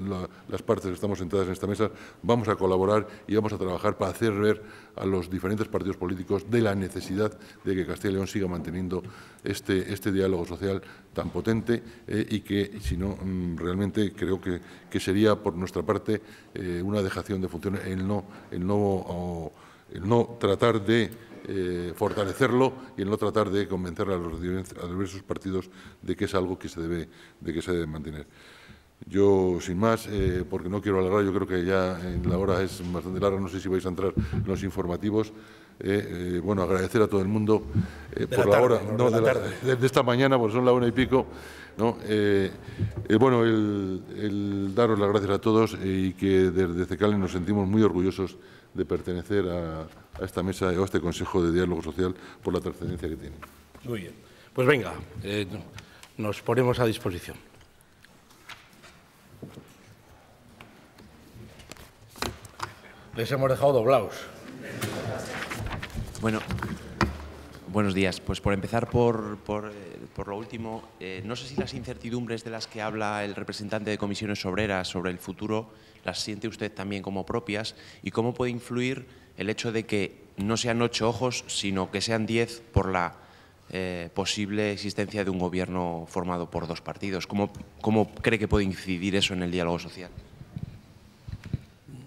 las partes que estamos sentadas en esta mesa, vamos a colaborar y vamos a trabajar para hacer ver a los diferentes partidos políticos de la necesidad de que Castilla y León siga manteniendo este, este diálogo social tan potente eh, y que, si no, mm, realmente creo que, que sería por nuestra parte una dejación de funciones el no, el no el no tratar de eh, fortalecerlo y el no tratar de convencer a los, diversos partidos de que es algo que se debe, de que se debe mantener. Yo, sin más, eh, porque no quiero alargar, yo creo que ya en eh, la hora es bastante larga, no sé si vais a entrar en los informativos. bueno, agradecer a todo el mundo por la, hora desde de, esta mañana, porque son la una y pico. ¿no? bueno, el, daros las gracias a todos y que desde CECALE nos sentimos muy orgullosos de pertenecer a, esta mesa o a este Consejo de Diálogo Social por la trascendencia que tiene. Muy bien. Pues venga, eh, nos ponemos a disposición. Les hemos dejado doblados. Bueno, buenos días. Pues por empezar por, eh, lo último, eh, no sé si las incertidumbres de las que habla el representante de comisiones obreras sobre el futuro las siente usted también como propias y cómo puede influir el hecho de que no sean ocho ojos, sino que sean diez por la eh, posible existencia de un gobierno formado por dos partidos. ¿Cómo, cree que puede incidir eso en el diálogo social?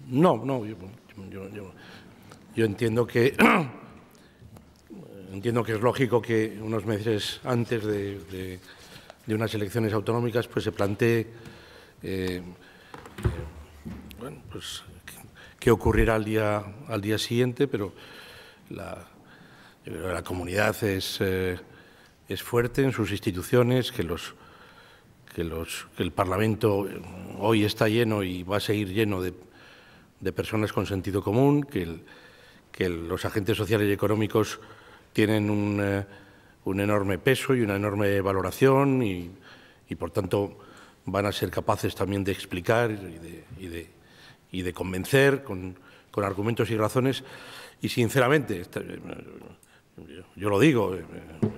No, no, yo, entiendo que entiendo que es lógico que unos meses antes de, unas elecciones autonómicas pues se plantee eh, bueno, pues qué ocurrirá al día, al día siguiente, pero la, comunidad es, eh, es fuerte en sus instituciones, que los, que los, el Parlamento hoy está lleno y va a seguir lleno de, personas con sentido común, que, que los agentes sociales y económicos tienen un, eh, un enorme peso y una enorme valoración y, y, por tanto van a ser capaces también de explicar y de, y de convencer con, argumentos y razones. Y sinceramente, eh, yo lo digo, eh, eh,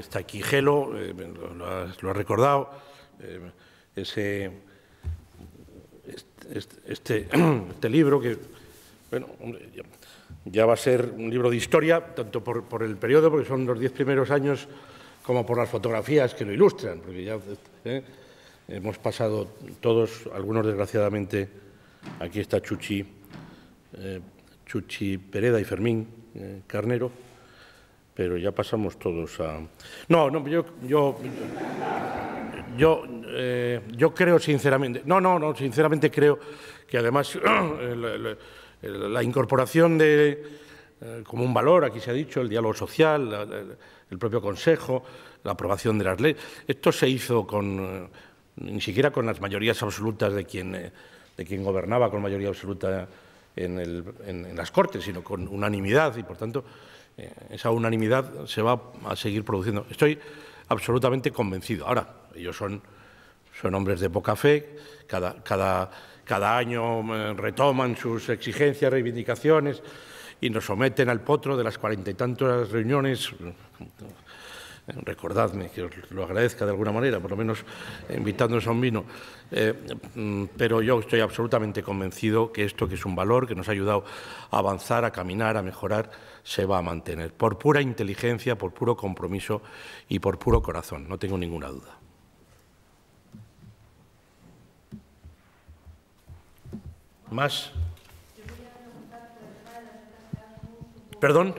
está aquí Gelo, lo ha recordado, ese, este, este, libro que, bueno, ya va a ser un libro de historia, tanto por, por el periodo, porque son los diez primeros años, como por las fotografías que lo ilustran, porque ya hemos pasado todos, algunos desgraciadamente, Aquí está Chuchi, eh, Chuchi Pereda y Fermín eh, Carnero, pero ya pasamos todos a... No, no, yo... yo, eh, creo sinceramente, no, no, no, sinceramente creo que además la, incorporación de, como un valor, aquí se ha dicho, el diálogo social, el propio Consejo, la aprobación de las leyes, esto se hizo con, ni siquiera con las mayorías absolutas de quien de quien gobernaba con mayoría absoluta en, las Cortes, sino con unanimidad y, por tanto, eh, esa unanimidad se va a seguir produciendo. Estoy absolutamente convencido. Ahora, ellos son, son hombres de poca fe, cada, cada, cada año eh, retoman sus exigencias, reivindicaciones y nos someten al potro de las cuarenta y tantas reuniones recordadme que os lo agradezca de alguna manera, por lo menos invitándonos a un vino, eh, mm, pero yo estoy absolutamente convencido que esto que es un valor, que nos ha ayudado a avanzar, a caminar, a mejorar, se va a mantener, por pura inteligencia, por puro compromiso y por puro corazón, no tengo ninguna duda. ¿Más? Perdón.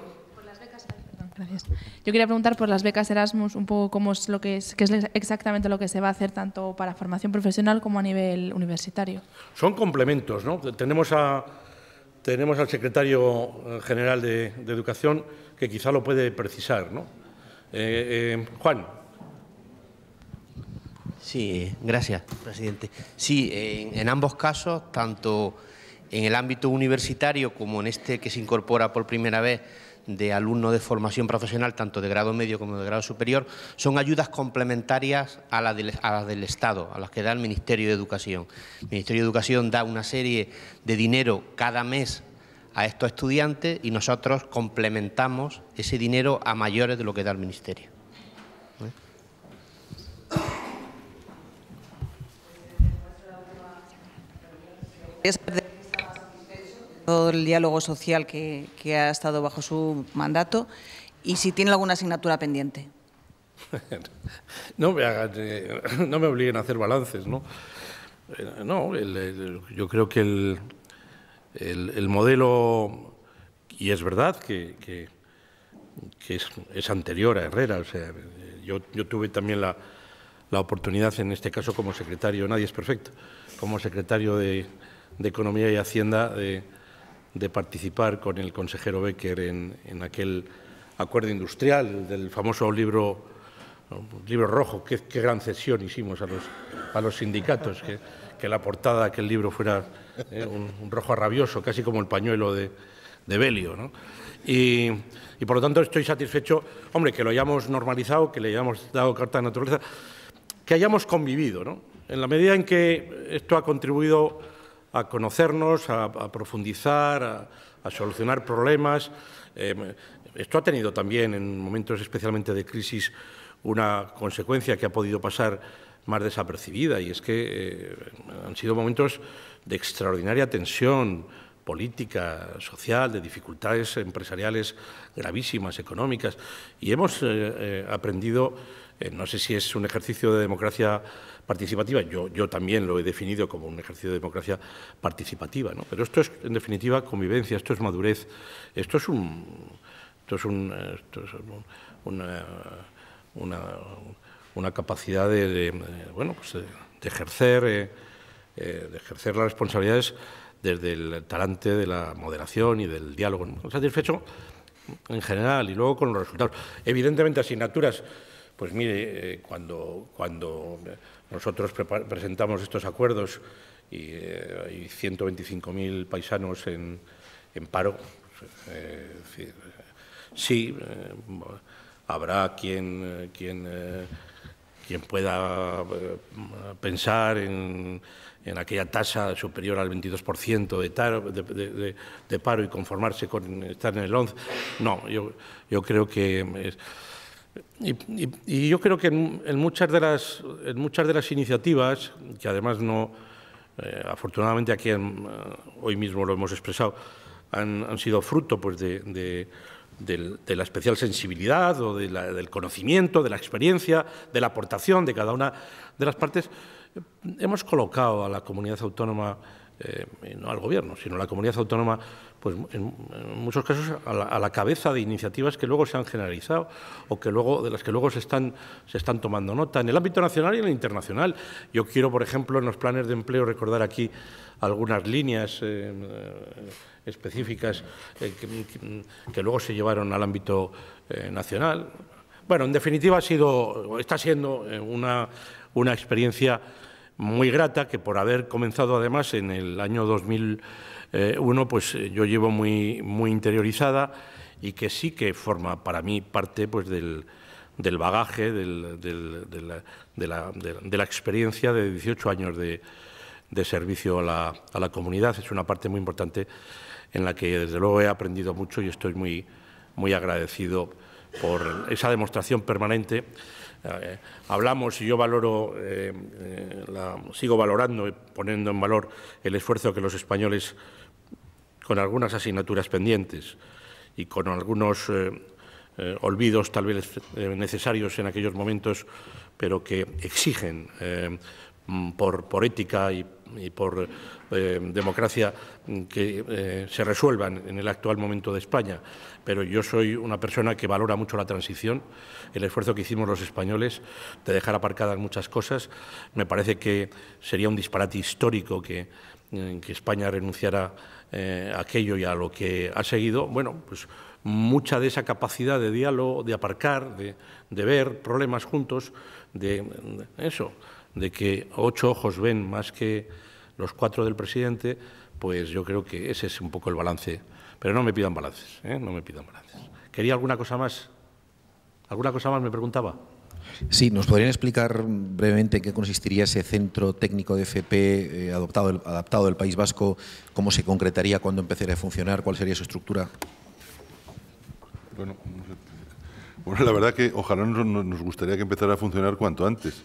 Yo quería preguntar por las becas Erasmus, un poco cómo es lo que es, qué es exactamente lo que se va a hacer tanto para formación profesional como a nivel universitario. Son complementos, ¿no? Tenemos tenemos al secretario general de, Educación que quizá lo puede precisar, ¿no? Eh, eh, Juan. Sí, gracias, presidente. Sí, en ambos casos, tanto en el ámbito universitario como en este que se incorpora por primera vez de alumnos de formación profesional, tanto de grado medio como de grado superior, son ayudas complementarias a las del, del Estado, a las que da el Ministerio de Educación. El Ministerio de Educación da una serie de dinero cada mes a estos estudiantes y nosotros complementamos ese dinero a mayores de lo que da el Ministerio. ¿Eh? todo el diálogo social que, ha estado bajo su mandato y si tiene alguna asignatura pendiente. No me, eh, no me obliguen a hacer balances, ¿no? Eh, no, yo creo que el, modelo, y es verdad que, es, anterior a Herrera, o sea, yo, yo tuve también la, la, oportunidad, en este caso como secretario, nadie es perfecto, como secretario de, de Economía y Hacienda, de de participar con el consejero Becker en, en aquel acuerdo industrial, del famoso libro, libro rojo, qué, qué gran cesión hicimos a los, a los sindicatos, que, que la portada de aquel libro fuera ¿eh? un, rojo rabioso, casi como el pañuelo de, de Belio. ¿no? Y, y, por lo tanto estoy satisfecho, hombre, que lo hayamos normalizado, que le hayamos dado carta de naturaleza, que hayamos convivido, ¿no? en la medida en que esto ha contribuido a conocernos, a, profundizar, a, solucionar problemas. Em, esto ha tenido también, en momentos especialmente de crisis, una consecuencia que ha podido pasar más desapercibida, y es que eh, han sido momentos de extraordinaria tensión política, social, de dificultades empresariales gravísimas, económicas, y hemos eh, eh, aprendido, no sé si es un ejercicio de democracia participativa. Yo, yo también lo he definido como un ejercicio de democracia participativa, ¿no? Pero esto es, en definitiva, convivencia, esto es madurez, esto es un... una, capacidad de, pues ejercer, eh, eh, de ejercer las responsabilidades desde el talante de la moderación y del diálogo. Satisfecho en general y luego con los resultados. Evidentemente, asignaturas, pues mire, eh, cuando, cuando nosotros presentamos estos acuerdos y eh, hay 125.000 paisanos en, paro. sí, eh, habrá quien, quien, eh, quien pueda pensar en, en aquella tasa superior al 22% de, paro y conformarse con estar en el 11%. No, yo, yo creo que... Y, yo creo que en, muchas de las, en muchas de las iniciativas, que además no, eh, afortunadamente aquí eh, hoy mismo lo hemos expresado, han, sido fruto pues, de, la especial sensibilidad o del conocimiento, de la experiencia, de la aportación de cada una de las partes, eh, hemos colocado a la comunidad autónoma eh, no al gobierno, sino a la comunidad autónoma, pues en, muchos casos a la, cabeza de iniciativas que luego se han generalizado o que luego, de las que luego se están, se están tomando nota en el ámbito nacional y en el internacional. Yo quiero, por ejemplo, en los planes de empleo recordar aquí algunas líneas eh, eh, específicas que, luego se llevaron al ámbito nacional. Bueno, en definitiva ha sido, está siendo una, una experiencia muy grata, que por haber comenzado además en el año 2001, pues eh, yo llevo muy, muy interiorizada y que sí que forma para mí parte pues, del, bagaje, del, de, la, experiencia de 18 años de, servicio a la, a la, comunidad. Es una parte muy importante en la que desde luego he aprendido mucho y estoy muy, muy agradecido por esa demostración permanente eh, hablamos y yo valoro, eh, eh, sigo valorando y poniendo en valor el esfuerzo que los españoles, con algunas asignaturas pendientes y con algunos olvidos tal vez necesarios en aquellos momentos, pero que exigen mm, por, por ética y y por eh, democracia que eh, se resuelvan en el actual momento de España. Pero yo soy una persona que valora mucho la transición, el esfuerzo que hicimos los españoles de dejar aparcadas muchas cosas. Me parece que sería un disparate histórico que, eh, que España renunciara a aquello y a lo que ha seguido. Bueno, pues mucha de esa capacidad de diálogo, de aparcar, de, ver problemas juntos, de, de mm, eso, de que ocho ojos ven más que los cuatro del presidente, pues yo creo que ese es un poco el balance. Pero no me pidan balances, ¿eh? no me pidan balances. ¿Quería alguna cosa más? ¿Alguna cosa más me preguntaba? Sí, ¿nos podrían explicar brevemente qué consistiría ese centro técnico de FP eh, adoptado, adaptado del País Vasco? ¿Cómo se concretaría? cuando empezaría a funcionar? ¿Cuál sería su estructura? Bueno, bueno la verdad que ojalá nos gustaría que empezara a funcionar cuanto antes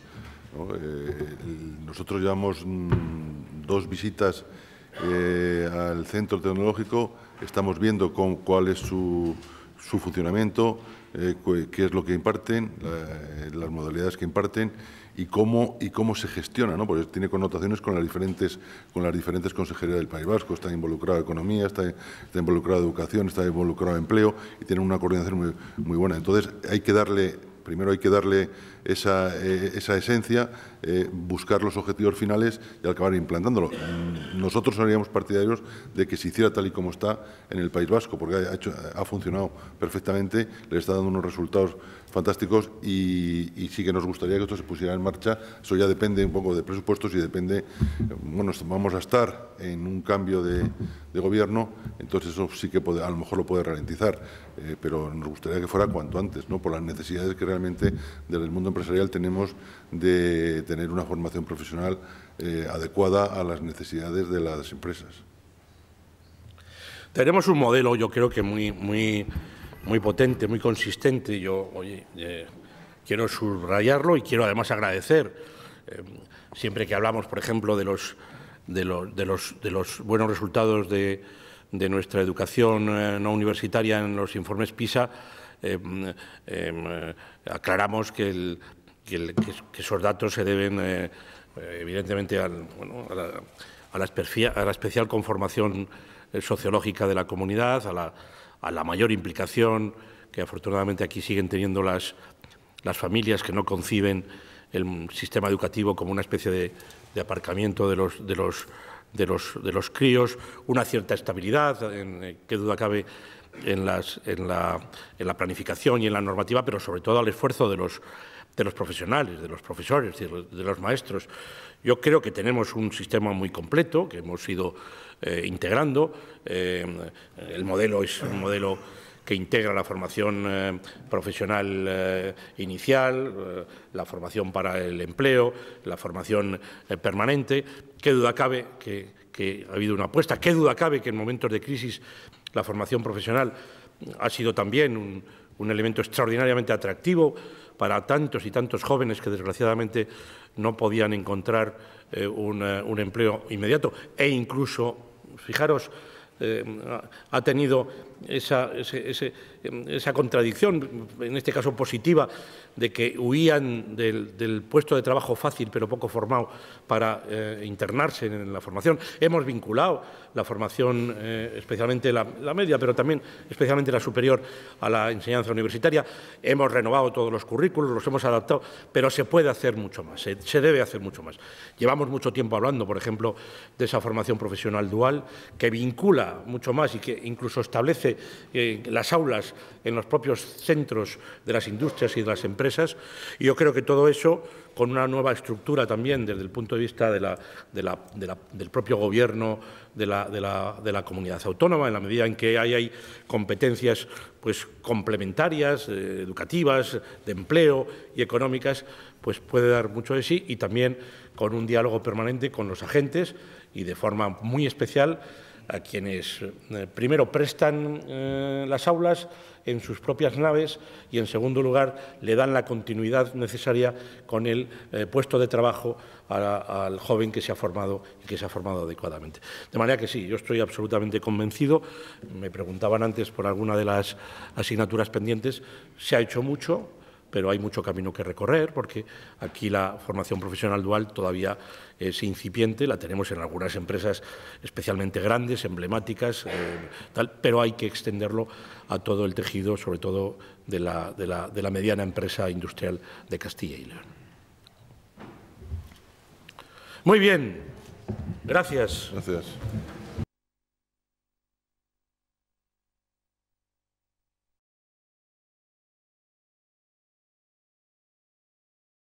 eh, nosotros llevamos mm, dos visitas eh, al centro tecnológico, estamos viendo con, cuál es su, funcionamiento, eh, qué es lo que imparten, las modalidades que imparten y cómo, y cómo se gestiona, ¿no? porque tiene connotaciones con las diferentes, con las diferentes consejerías del País Vasco, está involucrada economía, está, está involucrada educación, está involucrado empleo y tienen una coordinación muy, muy buena. Entonces hay que darle, primero hay que darle eh, esa, esencia, eh, buscar los objetivos finales y acabar implantándolo. Mm, nosotros seríamos partidarios de que se hiciera tal y como está en el País Vasco, porque ha, funcionado perfectamente, le está dando unos resultados fantásticos y, sí que nos gustaría que esto se pusiera en marcha. Eso ya depende un poco de presupuestos y depende, bueno, vamos a estar en un cambio de, gobierno, entonces eso sí que a lo mejor lo puede ralentizar, eh, pero nos gustaría que fuera cuanto antes, ¿no? por las necesidades que realmente del mundo empresarial tenemos de tener una formación profesional eh, adecuada a las necesidades de las empresas. Tenemos un modelo, yo creo que muy, muy, muy potente, muy consistente. Yo, eh, quiero subrayarlo y quiero además agradecer. Eh, siempre que hablamos, por ejemplo, de los, de los, de los, buenos resultados de, de nuestra educación no universitaria en los informes PISA, aclaramos que, esos datos se deben, eh, eh, evidentemente, a, la, especial, conformación eh, sociológica de la comunidad, a la, mayor implicación que afortunadamente aquí siguen teniendo las, familias que no conciben el sistema educativo como una especie de, aparcamiento de los, críos, una cierta estabilidad, en qué duda cabe, en, la, planificación y en la normativa, pero sobre todo al esfuerzo de los, de los profesionales, de los profesores, de los maestros. Yo creo que tenemos un sistema muy completo que hemos ido eh, integrando. Eh, el modelo es un modelo que integra la formación eh, profesional inicial, la formación para el empleo, la formación permanente. ¿Qué duda cabe que, que, ha habido una apuesta? ¿Qué duda cabe que en momentos de crisis la formación profesional ha sido también un, elemento extraordinariamente atractivo para tantos y tantos jóvenes que desgraciadamente no podían encontrar eh, eh, un, empleo inmediato e incluso, fijaros, eh, ha tenido esa, contradicción, en este caso positiva, de que huían del, puesto de trabajo fácil pero poco formado para eh, internarse en la formación. Hemos vinculado la formación, eh, especialmente la, media, pero también especialmente la superior, a la enseñanza universitaria. Hemos renovado todos los currículos, los hemos adaptado, pero se puede hacer mucho más, se debe hacer mucho más. Llevamos mucho tiempo hablando, por ejemplo, de esa formación profesional dual que vincula mucho más y que incluso establece eh, las aulas en los propios centros de las industrias y de las empresas. Y yo creo que todo eso, con una nueva estructura también desde el punto de vista del propio gobierno de la, comunidad autónoma, en la medida en que hay, competencias pues, complementarias, eh, educativas, de empleo y económicas, pues puede dar mucho de sí y también con un diálogo permanente con los agentes y de forma muy especial a quienes eh, primero prestan eh, las aulas en sus propias naves y en segundo lugar le dan la continuidad necesaria con el eh, puesto de trabajo al joven que se ha formado y que se ha formado adecuadamente. De manera que sí, yo estoy absolutamente convencido. Me preguntaban antes por alguna de las asignaturas pendientes. Se ha hecho mucho, pero hay mucho camino que recorrer porque aquí la formación profesional dual todavía es incipiente, la tenemos en algunas empresas especialmente grandes, emblemáticas, eh, pero hay que extenderlo a todo el tejido, sobre todo de la, de la mediana empresa industrial de Castilla y León. Muy bien, gracias. Gracias.